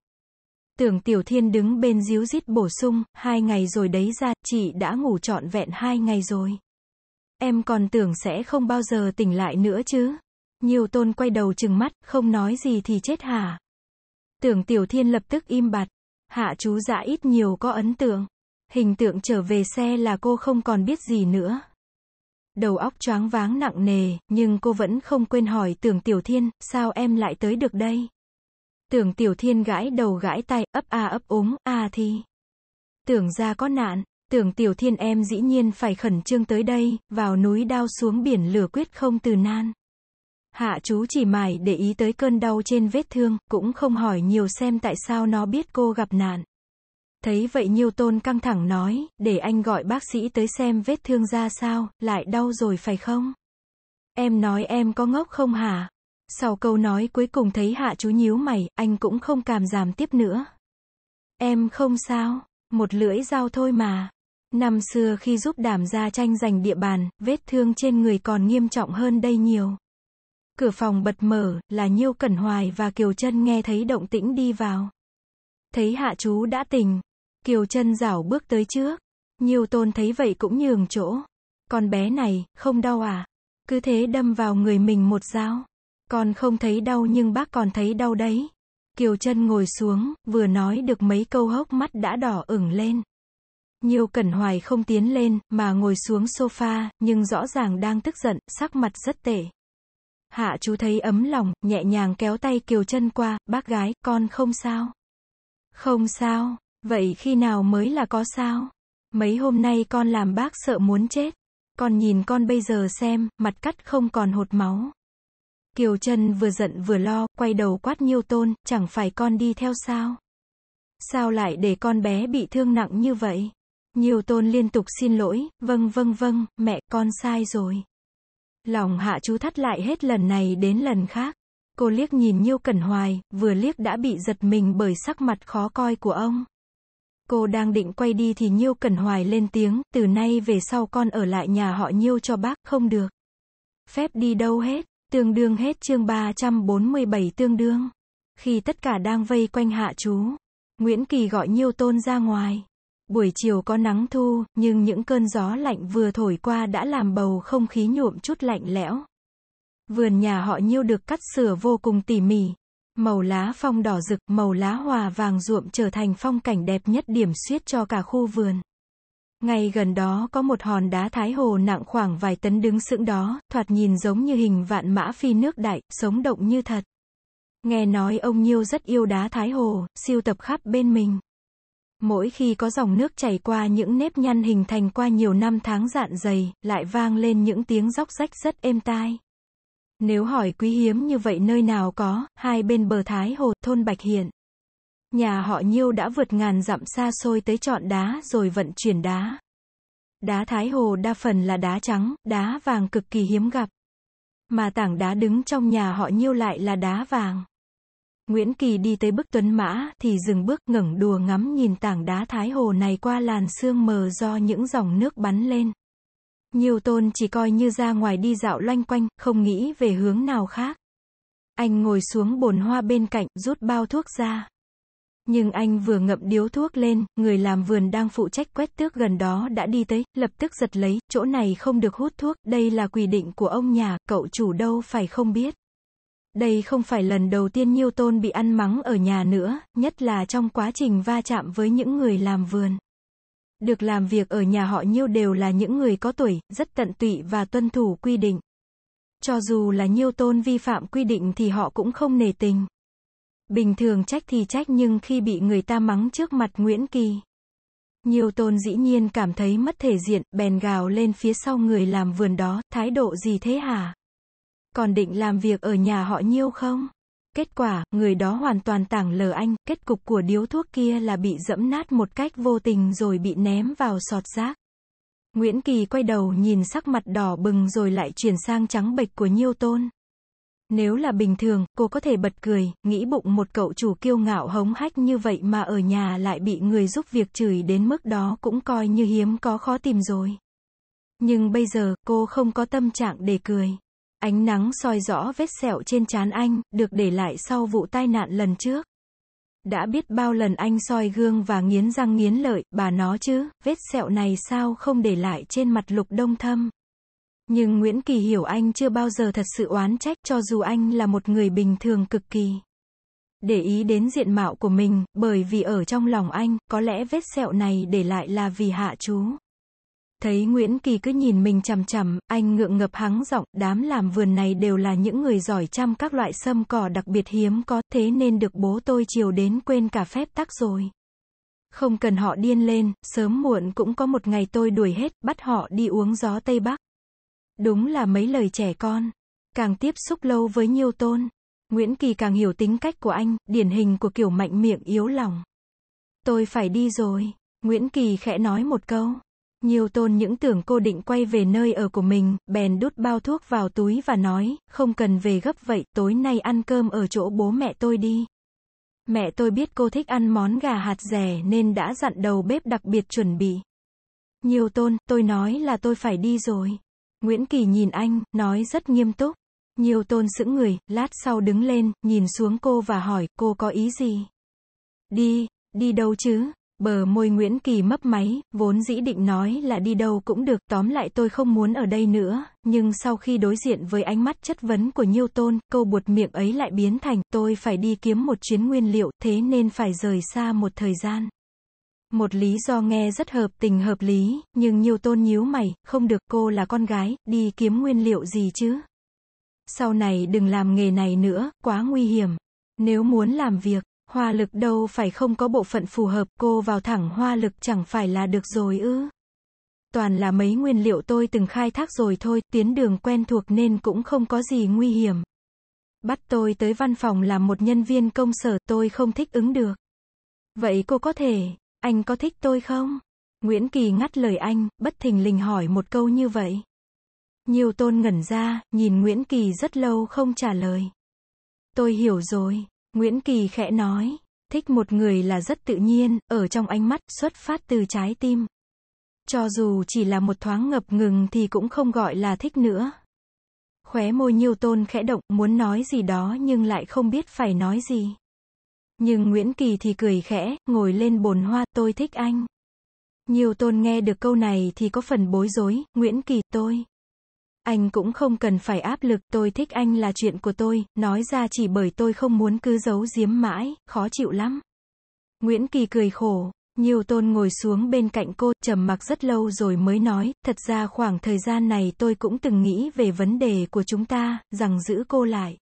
Tưởng Tiểu Thiên đứng bên díu dít bổ sung, hai ngày rồi đấy ra, chị đã ngủ trọn vẹn hai ngày rồi. Em còn tưởng sẽ không bao giờ tỉnh lại nữa chứ. Nhiều tôn quay đầu chừng mắt, không nói gì thì chết hả? Tưởng tiểu thiên lập tức im bặt. Hạ chú dạ ít nhiều có ấn tượng. Hình tượng trở về xe là cô không còn biết gì nữa. Đầu óc choáng váng nặng nề, nhưng cô vẫn không quên hỏi tưởng tiểu thiên, sao em lại tới được đây? Tưởng tiểu thiên gãi đầu gãi tay, ấp a ấp úng, a à thì. Tưởng ra có nạn, tưởng tiểu thiên em dĩ nhiên phải khẩn trương tới đây, vào núi đao xuống biển lửa quyết không từ nan. Hạ chú chỉ mải để ý tới cơn đau trên vết thương, cũng không hỏi nhiều xem tại sao nó biết cô gặp nạn. Thấy vậy Nhiêu Tôn căng thẳng nói, để anh gọi bác sĩ tới xem vết thương ra sao, lại đau rồi phải không? Em nói em có ngốc không hả? Sau câu nói cuối cùng thấy hạ chú nhíu mày, anh cũng không cảm giảm tiếp nữa. Em không sao, một lưỡi dao thôi mà. Năm xưa khi giúp đảm gia tranh giành địa bàn, vết thương trên người còn nghiêm trọng hơn đây nhiều. Cửa phòng bật mở, là Nhiêu Cẩn Hoài và Kiều Trân nghe thấy động tĩnh đi vào. Thấy hạ chú đã tỉnh, Kiều Trân rảo bước tới trước. Nhiêu Tôn thấy vậy cũng nhường chỗ. Con bé này, không đau à? Cứ thế đâm vào người mình một dao. Con không thấy đau nhưng bác còn thấy đau đấy. Kiều Trân ngồi xuống, vừa nói được mấy câu hốc mắt đã đỏ ửng lên. Nhiêu Cẩn Hoài không tiến lên, mà ngồi xuống sofa, nhưng rõ ràng đang tức giận, sắc mặt rất tệ. Hạ chú thấy ấm lòng, nhẹ nhàng kéo tay Kiều chân qua, bác gái, con không sao. Không sao, vậy khi nào mới là có sao? Mấy hôm nay con làm bác sợ muốn chết. Con nhìn con bây giờ xem, mặt cắt không còn hột máu. Kiều chân vừa giận vừa lo, quay đầu quát nhiêu tôn, chẳng phải con đi theo sao? Sao lại để con bé bị thương nặng như vậy? Nhiều tôn liên tục xin lỗi, vâng vâng vâng, mẹ con sai rồi. Lòng hạ chú thắt lại hết lần này đến lần khác. Cô liếc nhìn Nhiêu Cẩn Hoài, vừa liếc đã bị giật mình bởi sắc mặt khó coi của ông. Cô đang định quay đi thì Nhiêu Cẩn Hoài lên tiếng, từ nay về sau con ở lại nhà họ Nhiêu cho bác, không được. Phép đi đâu hết, tương đương hết chương 347 tương đương. Khi tất cả đang vây quanh hạ chú, Nguyễn Kỳ gọi Nhiêu Tôn ra ngoài. Buổi chiều có nắng thu, nhưng những cơn gió lạnh vừa thổi qua đã làm bầu không khí nhuộm chút lạnh lẽo. Vườn nhà họ nhiêu được cắt sửa vô cùng tỉ mỉ. Màu lá phong đỏ rực, màu lá hòa vàng ruộm trở thành phong cảnh đẹp nhất điểm xuyết cho cả khu vườn. Ngay gần đó có một hòn đá thái hồ nặng khoảng vài tấn đứng sững đó, thoạt nhìn giống như hình vạn mã phi nước đại, sống động như thật. Nghe nói ông Nhiêu rất yêu đá thái hồ, siêu tập khắp bên mình. Mỗi khi có dòng nước chảy qua những nếp nhăn hình thành qua nhiều năm tháng dạn dày, lại vang lên những tiếng róc rách rất êm tai. Nếu hỏi quý hiếm như vậy nơi nào có, hai bên bờ Thái Hồ, thôn Bạch Hiện. Nhà họ Nhiêu đã vượt ngàn dặm xa xôi tới chọn đá rồi vận chuyển đá. Đá Thái Hồ đa phần là đá trắng, đá vàng cực kỳ hiếm gặp. Mà tảng đá đứng trong nhà họ Nhiêu lại là đá vàng. Nguyễn Kỳ đi tới bức tuấn mã thì dừng bước ngẩng đùa ngắm nhìn tảng đá thái hồ này qua làn sương mờ do những dòng nước bắn lên. Nhiều tôn chỉ coi như ra ngoài đi dạo loanh quanh, không nghĩ về hướng nào khác. Anh ngồi xuống bồn hoa bên cạnh, rút bao thuốc ra. Nhưng anh vừa ngậm điếu thuốc lên, người làm vườn đang phụ trách quét tước gần đó đã đi tới, lập tức giật lấy, chỗ này không được hút thuốc, đây là quy định của ông nhà, cậu chủ đâu phải không biết. Đây không phải lần đầu tiên Nhiêu Tôn bị ăn mắng ở nhà nữa, nhất là trong quá trình va chạm với những người làm vườn. Được làm việc ở nhà họ Nhiêu đều là những người có tuổi, rất tận tụy và tuân thủ quy định. Cho dù là Nhiêu Tôn vi phạm quy định thì họ cũng không nề tình. Bình thường trách thì trách nhưng khi bị người ta mắng trước mặt Nguyễn Kỳ. nhiêu tôn dĩ nhiên cảm thấy mất thể diện, bèn gào lên phía sau người làm vườn đó, thái độ gì thế hả? còn định làm việc ở nhà họ nhiêu không? Kết quả, người đó hoàn toàn tảng lờ anh, kết cục của điếu thuốc kia là bị dẫm nát một cách vô tình rồi bị ném vào sọt rác. Nguyễn Kỳ quay đầu nhìn sắc mặt đỏ bừng rồi lại chuyển sang trắng bệch của Nhiêu Tôn. Nếu là bình thường, cô có thể bật cười, nghĩ bụng một cậu chủ kiêu ngạo hống hách như vậy mà ở nhà lại bị người giúp việc chửi đến mức đó cũng coi như hiếm có khó tìm rồi. Nhưng bây giờ, cô không có tâm trạng để cười. Ánh nắng soi rõ vết sẹo trên trán anh, được để lại sau vụ tai nạn lần trước. Đã biết bao lần anh soi gương và nghiến răng nghiến lợi, bà nó chứ, vết sẹo này sao không để lại trên mặt lục đông thâm. Nhưng Nguyễn Kỳ hiểu anh chưa bao giờ thật sự oán trách cho dù anh là một người bình thường cực kỳ. Để ý đến diện mạo của mình, bởi vì ở trong lòng anh, có lẽ vết sẹo này để lại là vì hạ chú. Thấy Nguyễn Kỳ cứ nhìn mình chằm chằm, anh ngượng ngập hắng giọng, đám làm vườn này đều là những người giỏi chăm các loại sâm cỏ đặc biệt hiếm có, thế nên được bố tôi chiều đến quên cả phép tắc rồi. Không cần họ điên lên, sớm muộn cũng có một ngày tôi đuổi hết, bắt họ đi uống gió Tây Bắc. Đúng là mấy lời trẻ con. Càng tiếp xúc lâu với Nhiêu Tôn, Nguyễn Kỳ càng hiểu tính cách của anh, điển hình của kiểu mạnh miệng yếu lòng. Tôi phải đi rồi, Nguyễn Kỳ khẽ nói một câu. Nhiều tôn những tưởng cô định quay về nơi ở của mình, bèn đút bao thuốc vào túi và nói, không cần về gấp vậy, tối nay ăn cơm ở chỗ bố mẹ tôi đi. Mẹ tôi biết cô thích ăn món gà hạt rẻ nên đã dặn đầu bếp đặc biệt chuẩn bị. Nhiều tôn, tôi nói là tôi phải đi rồi. Nguyễn Kỳ nhìn anh, nói rất nghiêm túc. Nhiều tôn sững người, lát sau đứng lên, nhìn xuống cô và hỏi, cô có ý gì? Đi, đi đâu chứ? Bờ môi Nguyễn Kỳ mấp máy, vốn dĩ định nói là đi đâu cũng được, tóm lại tôi không muốn ở đây nữa, nhưng sau khi đối diện với ánh mắt chất vấn của Nhiêu Tôn, câu buột miệng ấy lại biến thành, tôi phải đi kiếm một chuyến nguyên liệu, thế nên phải rời xa một thời gian. Một lý do nghe rất hợp tình hợp lý, nhưng Nhiêu Tôn nhíu mày, không được cô là con gái, đi kiếm nguyên liệu gì chứ? Sau này đừng làm nghề này nữa, quá nguy hiểm. Nếu muốn làm việc, Hoa lực đâu phải không có bộ phận phù hợp, cô vào thẳng hoa lực chẳng phải là được rồi ư. Toàn là mấy nguyên liệu tôi từng khai thác rồi thôi, tiến đường quen thuộc nên cũng không có gì nguy hiểm. Bắt tôi tới văn phòng làm một nhân viên công sở, tôi không thích ứng được. Vậy cô có thể, anh có thích tôi không? Nguyễn Kỳ ngắt lời anh, bất thình lình hỏi một câu như vậy. Nhiều tôn ngẩn ra, nhìn Nguyễn Kỳ rất lâu không trả lời. Tôi hiểu rồi, Nguyễn Kỳ khẽ nói, thích một người là rất tự nhiên, ở trong ánh mắt, xuất phát từ trái tim. Cho dù chỉ là một thoáng ngập ngừng thì cũng không gọi là thích nữa. Khóe môi nhiều tôn khẽ động, muốn nói gì đó nhưng lại không biết phải nói gì. Nhưng Nguyễn Kỳ thì cười khẽ, ngồi lên bồn hoa, tôi thích anh. Nhiều tôn nghe được câu này thì có phần bối rối, Nguyễn Kỳ, tôi. Anh cũng không cần phải áp lực, tôi thích anh là chuyện của tôi, nói ra chỉ bởi tôi không muốn cứ giấu giếm mãi, khó chịu lắm. Nguyễn Kỳ cười khổ, nhiều tôn ngồi xuống bên cạnh cô, trầm mặc rất lâu rồi mới nói, thật ra khoảng thời gian này tôi cũng từng nghĩ về vấn đề của chúng ta, rằng giữ cô lại.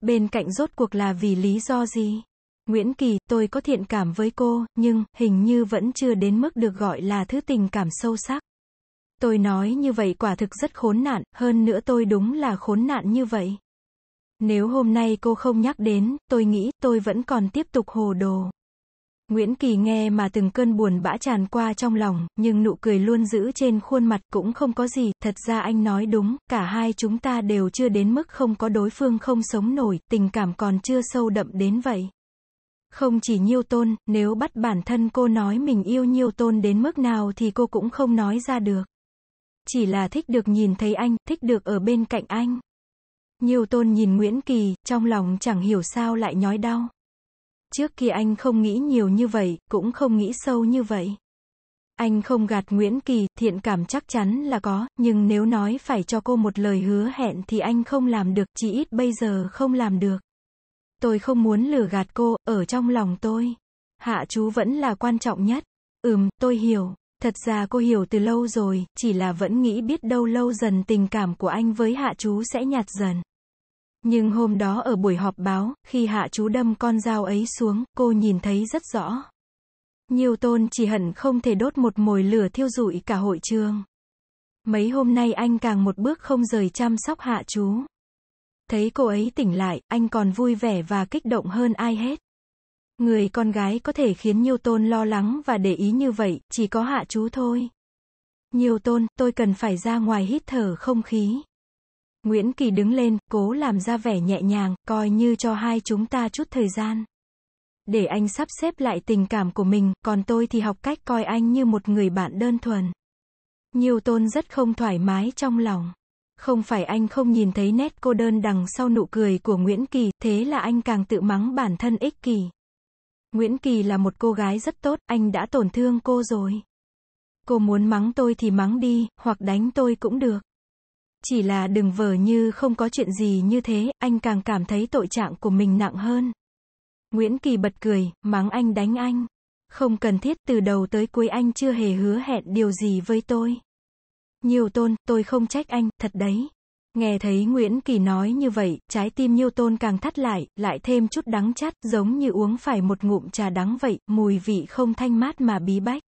Bên cạnh rốt cuộc là vì lý do gì? Nguyễn Kỳ, tôi có thiện cảm với cô, nhưng, hình như vẫn chưa đến mức được gọi là thứ tình cảm sâu sắc. Tôi nói như vậy quả thực rất khốn nạn, hơn nữa tôi đúng là khốn nạn như vậy. Nếu hôm nay cô không nhắc đến, tôi nghĩ tôi vẫn còn tiếp tục hồ đồ. Nguyễn Kỳ nghe mà từng cơn buồn bã tràn qua trong lòng, nhưng nụ cười luôn giữ trên khuôn mặt cũng không có gì, thật ra anh nói đúng, cả hai chúng ta đều chưa đến mức không có đối phương không sống nổi, tình cảm còn chưa sâu đậm đến vậy. Không chỉ Nhiêu Tôn, nếu bắt bản thân cô nói mình yêu Nhiêu Tôn đến mức nào thì cô cũng không nói ra được chỉ là thích được nhìn thấy anh, thích được ở bên cạnh anh. Nhiều tôn nhìn Nguyễn Kỳ, trong lòng chẳng hiểu sao lại nhói đau. Trước kia anh không nghĩ nhiều như vậy, cũng không nghĩ sâu như vậy. Anh không gạt Nguyễn Kỳ, thiện cảm chắc chắn là có, nhưng nếu nói phải cho cô một lời hứa hẹn thì anh không làm được, chỉ ít bây giờ không làm được. Tôi không muốn lừa gạt cô, ở trong lòng tôi. Hạ chú vẫn là quan trọng nhất. Ừm, tôi hiểu. Thật ra cô hiểu từ lâu rồi, chỉ là vẫn nghĩ biết đâu lâu dần tình cảm của anh với hạ chú sẽ nhạt dần. Nhưng hôm đó ở buổi họp báo, khi hạ chú đâm con dao ấy xuống, cô nhìn thấy rất rõ. Nhiều tôn chỉ hận không thể đốt một mồi lửa thiêu rụi cả hội trường. Mấy hôm nay anh càng một bước không rời chăm sóc hạ chú. Thấy cô ấy tỉnh lại, anh còn vui vẻ và kích động hơn ai hết. Người con gái có thể khiến Nhiêu Tôn lo lắng và để ý như vậy, chỉ có hạ chú thôi. Nhiêu Tôn, tôi cần phải ra ngoài hít thở không khí. Nguyễn Kỳ đứng lên, cố làm ra vẻ nhẹ nhàng, coi như cho hai chúng ta chút thời gian. Để anh sắp xếp lại tình cảm của mình, còn tôi thì học cách coi anh như một người bạn đơn thuần. Nhiều tôn rất không thoải mái trong lòng. Không phải anh không nhìn thấy nét cô đơn đằng sau nụ cười của Nguyễn Kỳ, thế là anh càng tự mắng bản thân ích kỷ. Nguyễn Kỳ là một cô gái rất tốt, anh đã tổn thương cô rồi. Cô muốn mắng tôi thì mắng đi, hoặc đánh tôi cũng được. Chỉ là đừng vờ như không có chuyện gì như thế, anh càng cảm thấy tội trạng của mình nặng hơn. Nguyễn Kỳ bật cười, mắng anh đánh anh. Không cần thiết từ đầu tới cuối anh chưa hề hứa hẹn điều gì với tôi. Nhiều tôn, tôi không trách anh, thật đấy. Nghe thấy Nguyễn Kỳ nói như vậy, trái tim Newton càng thắt lại, lại thêm chút đắng chát, giống như uống phải một ngụm trà đắng vậy, mùi vị không thanh mát mà bí bách.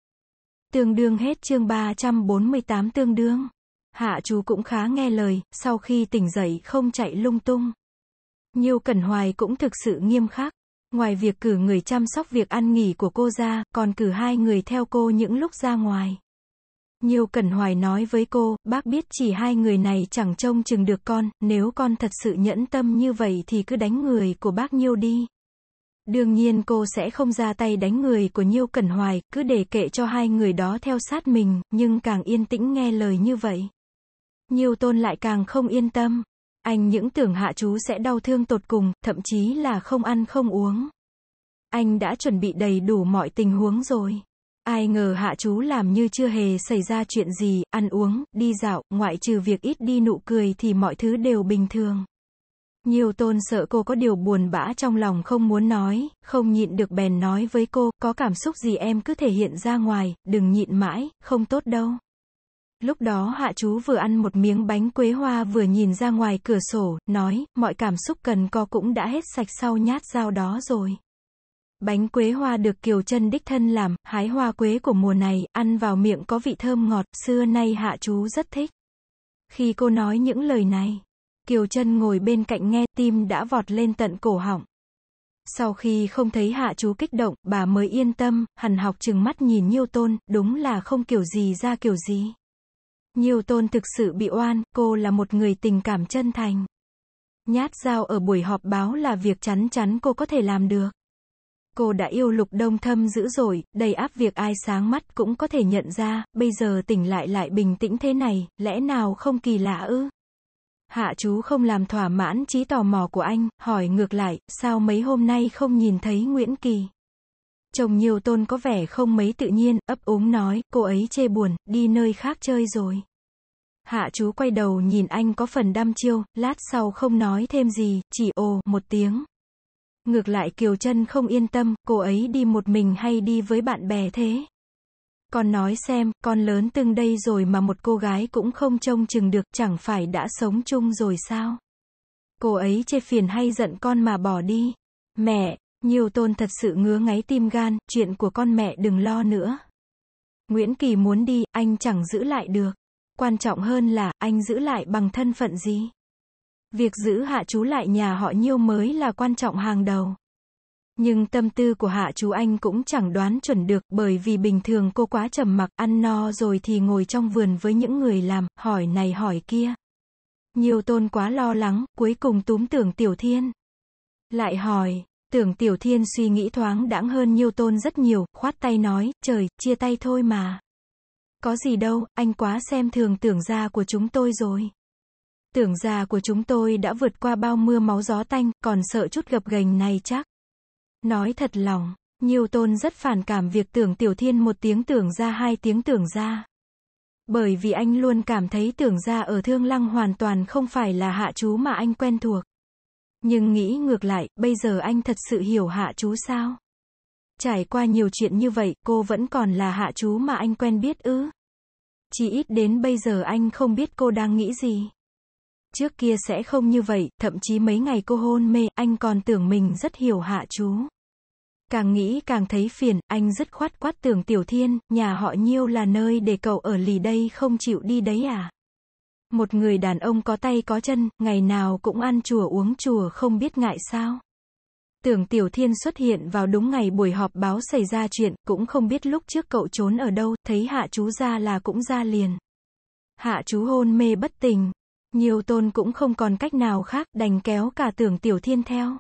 Tương đương hết chương 348 tương đương. Hạ chú cũng khá nghe lời, sau khi tỉnh dậy không chạy lung tung. Nhiêu Cẩn Hoài cũng thực sự nghiêm khắc. Ngoài việc cử người chăm sóc việc ăn nghỉ của cô ra, còn cử hai người theo cô những lúc ra ngoài. Nhiều Cẩn Hoài nói với cô, bác biết chỉ hai người này chẳng trông chừng được con, nếu con thật sự nhẫn tâm như vậy thì cứ đánh người của bác Nhiêu đi. Đương nhiên cô sẽ không ra tay đánh người của Nhiêu Cẩn Hoài, cứ để kệ cho hai người đó theo sát mình, nhưng càng yên tĩnh nghe lời như vậy. Nhiêu Tôn lại càng không yên tâm. Anh những tưởng hạ chú sẽ đau thương tột cùng, thậm chí là không ăn không uống. Anh đã chuẩn bị đầy đủ mọi tình huống rồi. Ai ngờ hạ chú làm như chưa hề xảy ra chuyện gì, ăn uống, đi dạo, ngoại trừ việc ít đi nụ cười thì mọi thứ đều bình thường. Nhiều tôn sợ cô có điều buồn bã trong lòng không muốn nói, không nhịn được bèn nói với cô, có cảm xúc gì em cứ thể hiện ra ngoài, đừng nhịn mãi, không tốt đâu. Lúc đó hạ chú vừa ăn một miếng bánh quế hoa vừa nhìn ra ngoài cửa sổ, nói, mọi cảm xúc cần có cũng đã hết sạch sau nhát dao đó rồi. Bánh quế hoa được Kiều Trân đích thân làm, hái hoa quế của mùa này, ăn vào miệng có vị thơm ngọt, xưa nay hạ chú rất thích. Khi cô nói những lời này, Kiều Trân ngồi bên cạnh nghe, tim đã vọt lên tận cổ họng. Sau khi không thấy hạ chú kích động, bà mới yên tâm, hằn học chừng mắt nhìn Nhiêu Tôn, đúng là không kiểu gì ra kiểu gì. Nhiêu Tôn thực sự bị oan, cô là một người tình cảm chân thành. Nhát dao ở buổi họp báo là việc chắn chắn cô có thể làm được cô đã yêu lục đông thâm dữ rồi, đầy áp việc ai sáng mắt cũng có thể nhận ra, bây giờ tỉnh lại lại bình tĩnh thế này, lẽ nào không kỳ lạ ư? Hạ chú không làm thỏa mãn trí tò mò của anh, hỏi ngược lại, sao mấy hôm nay không nhìn thấy Nguyễn Kỳ? Chồng nhiều tôn có vẻ không mấy tự nhiên, ấp úng nói, cô ấy chê buồn, đi nơi khác chơi rồi. Hạ chú quay đầu nhìn anh có phần đăm chiêu, lát sau không nói thêm gì, chỉ ồ một tiếng. Ngược lại Kiều Trân không yên tâm, cô ấy đi một mình hay đi với bạn bè thế? Con nói xem, con lớn từng đây rồi mà một cô gái cũng không trông chừng được, chẳng phải đã sống chung rồi sao? Cô ấy chê phiền hay giận con mà bỏ đi. Mẹ, nhiều tôn thật sự ngứa ngáy tim gan, chuyện của con mẹ đừng lo nữa. Nguyễn Kỳ muốn đi, anh chẳng giữ lại được. Quan trọng hơn là, anh giữ lại bằng thân phận gì? Việc giữ hạ chú lại nhà họ nhiêu mới là quan trọng hàng đầu. Nhưng tâm tư của hạ chú anh cũng chẳng đoán chuẩn được bởi vì bình thường cô quá trầm mặc ăn no rồi thì ngồi trong vườn với những người làm, hỏi này hỏi kia. Nhiều tôn quá lo lắng, cuối cùng túm tưởng Tiểu Thiên. Lại hỏi, tưởng Tiểu Thiên suy nghĩ thoáng đãng hơn nhiều tôn rất nhiều, khoát tay nói, trời, chia tay thôi mà. Có gì đâu, anh quá xem thường tưởng gia của chúng tôi rồi. Tưởng già của chúng tôi đã vượt qua bao mưa máu gió tanh, còn sợ chút gập gành này chắc. Nói thật lòng, nhiều tôn rất phản cảm việc tưởng tiểu thiên một tiếng tưởng ra hai tiếng tưởng ra. Bởi vì anh luôn cảm thấy tưởng ra ở Thương Lăng hoàn toàn không phải là hạ chú mà anh quen thuộc. Nhưng nghĩ ngược lại, bây giờ anh thật sự hiểu hạ chú sao? Trải qua nhiều chuyện như vậy, cô vẫn còn là hạ chú mà anh quen biết ư? Chỉ ít đến bây giờ anh không biết cô đang nghĩ gì. Trước kia sẽ không như vậy, thậm chí mấy ngày cô hôn mê, anh còn tưởng mình rất hiểu hạ chú. Càng nghĩ càng thấy phiền, anh dứt khoát quát tưởng Tiểu Thiên, nhà họ Nhiêu là nơi để cậu ở lì đây không chịu đi đấy à? Một người đàn ông có tay có chân, ngày nào cũng ăn chùa uống chùa không biết ngại sao? Tưởng Tiểu Thiên xuất hiện vào đúng ngày buổi họp báo xảy ra chuyện, cũng không biết lúc trước cậu trốn ở đâu, thấy hạ chú ra là cũng ra liền. Hạ chú hôn mê bất tỉnh, nhiều tôn cũng không còn cách nào khác đành kéo cả tưởng tiểu thiên theo.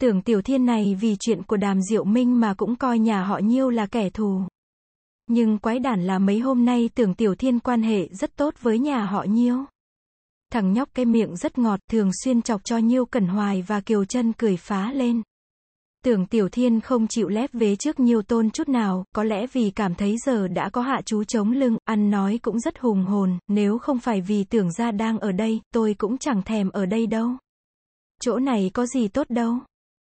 Tưởng tiểu thiên này vì chuyện của đàm diệu minh mà cũng coi nhà họ nhiêu là kẻ thù. Nhưng quái đản là mấy hôm nay tưởng tiểu thiên quan hệ rất tốt với nhà họ nhiêu. Thằng nhóc cái miệng rất ngọt thường xuyên chọc cho nhiêu cẩn hoài và kiều chân cười phá lên. Tưởng Tiểu Thiên không chịu lép vế trước nhiều tôn chút nào, có lẽ vì cảm thấy giờ đã có hạ chú chống lưng, ăn nói cũng rất hùng hồn, nếu không phải vì tưởng ra đang ở đây, tôi cũng chẳng thèm ở đây đâu. Chỗ này có gì tốt đâu.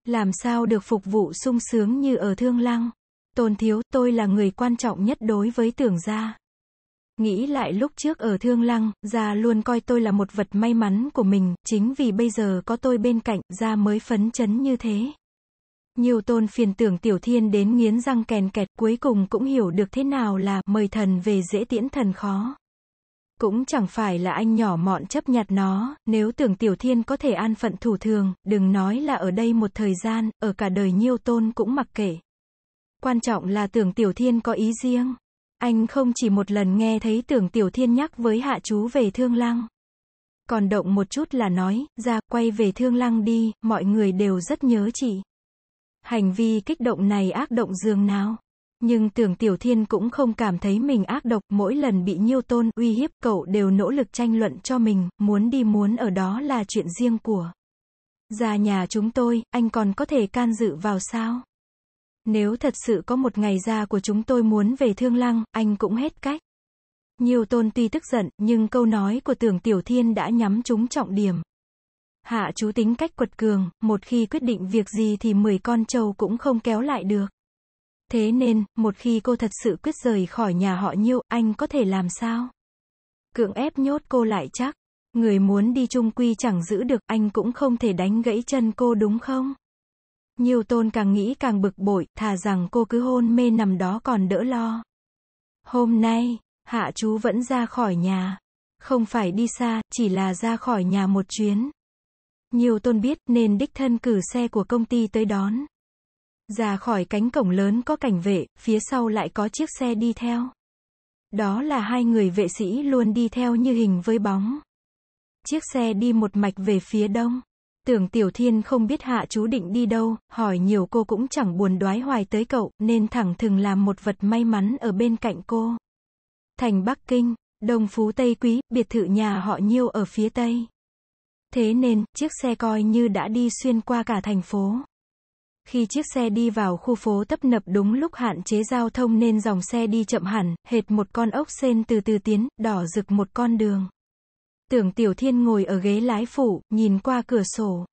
Làm sao được phục vụ sung sướng như ở Thương Lăng. Tôn Thiếu, tôi là người quan trọng nhất đối với tưởng gia. Nghĩ lại lúc trước ở Thương Lăng, Gia luôn coi tôi là một vật may mắn của mình, chính vì bây giờ có tôi bên cạnh, Gia mới phấn chấn như thế tôn phiền tưởng Tiểu Thiên đến nghiến răng kèn kẹt cuối cùng cũng hiểu được thế nào là mời thần về dễ tiễn thần khó. Cũng chẳng phải là anh nhỏ mọn chấp nhặt nó, nếu tưởng Tiểu Thiên có thể an phận thủ thường, đừng nói là ở đây một thời gian, ở cả đời tôn cũng mặc kệ. Quan trọng là tưởng Tiểu Thiên có ý riêng. Anh không chỉ một lần nghe thấy tưởng Tiểu Thiên nhắc với hạ chú về thương lăng. Còn động một chút là nói, ra, quay về thương lăng đi, mọi người đều rất nhớ chị. Hành vi kích động này ác động dương nào? Nhưng tưởng Tiểu Thiên cũng không cảm thấy mình ác độc, mỗi lần bị nhiêu tôn, uy hiếp, cậu đều nỗ lực tranh luận cho mình, muốn đi muốn ở đó là chuyện riêng của. Già nhà chúng tôi, anh còn có thể can dự vào sao? Nếu thật sự có một ngày ra của chúng tôi muốn về thương lăng, anh cũng hết cách. nhiêu tôn tuy tức giận, nhưng câu nói của tưởng Tiểu Thiên đã nhắm trúng trọng điểm. Hạ chú tính cách quật cường, một khi quyết định việc gì thì 10 con trâu cũng không kéo lại được. Thế nên, một khi cô thật sự quyết rời khỏi nhà họ nhiêu, anh có thể làm sao? Cưỡng ép nhốt cô lại chắc. Người muốn đi chung quy chẳng giữ được, anh cũng không thể đánh gãy chân cô đúng không? Nhiều tôn càng nghĩ càng bực bội, thà rằng cô cứ hôn mê nằm đó còn đỡ lo. Hôm nay, hạ chú vẫn ra khỏi nhà. Không phải đi xa, chỉ là ra khỏi nhà một chuyến. Nhiều tôn biết nên đích thân cử xe của công ty tới đón. Ra khỏi cánh cổng lớn có cảnh vệ, phía sau lại có chiếc xe đi theo. Đó là hai người vệ sĩ luôn đi theo như hình với bóng. Chiếc xe đi một mạch về phía đông. Tưởng Tiểu Thiên không biết hạ chú định đi đâu, hỏi nhiều cô cũng chẳng buồn đoái hoài tới cậu, nên thẳng thừng làm một vật may mắn ở bên cạnh cô. Thành Bắc Kinh, Đông Phú Tây Quý, biệt thự nhà họ Nhiêu ở phía Tây. Thế nên, chiếc xe coi như đã đi xuyên qua cả thành phố. Khi chiếc xe đi vào khu phố tấp nập đúng lúc hạn chế giao thông nên dòng xe đi chậm hẳn, hệt một con ốc sen từ từ tiến, đỏ rực một con đường. Tưởng Tiểu Thiên ngồi ở ghế lái phụ, nhìn qua cửa sổ.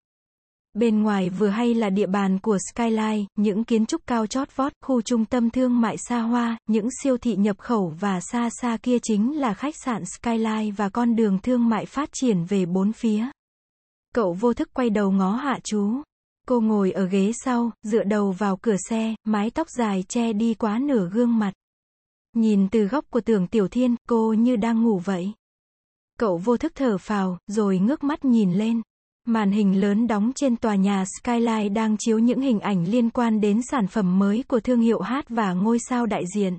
Bên ngoài vừa hay là địa bàn của Skyline, những kiến trúc cao chót vót, khu trung tâm thương mại xa hoa, những siêu thị nhập khẩu và xa xa kia chính là khách sạn Skyline và con đường thương mại phát triển về bốn phía. Cậu vô thức quay đầu ngó hạ chú. Cô ngồi ở ghế sau, dựa đầu vào cửa xe, mái tóc dài che đi quá nửa gương mặt. Nhìn từ góc của tường tiểu thiên, cô như đang ngủ vậy. Cậu vô thức thở phào, rồi ngước mắt nhìn lên. Màn hình lớn đóng trên tòa nhà Skyline đang chiếu những hình ảnh liên quan đến sản phẩm mới của thương hiệu hát và ngôi sao đại diện.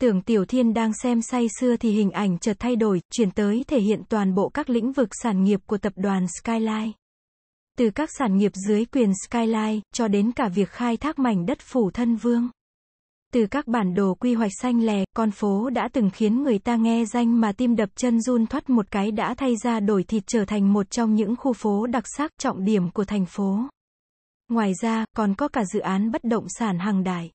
Tưởng Tiểu Thiên đang xem say xưa thì hình ảnh chợt thay đổi, chuyển tới thể hiện toàn bộ các lĩnh vực sản nghiệp của tập đoàn Skyline. Từ các sản nghiệp dưới quyền Skyline, cho đến cả việc khai thác mảnh đất phủ thân vương. Từ các bản đồ quy hoạch xanh lè, con phố đã từng khiến người ta nghe danh mà tim đập chân run thoát một cái đã thay ra đổi thịt trở thành một trong những khu phố đặc sắc trọng điểm của thành phố. Ngoài ra, còn có cả dự án bất động sản hàng đại.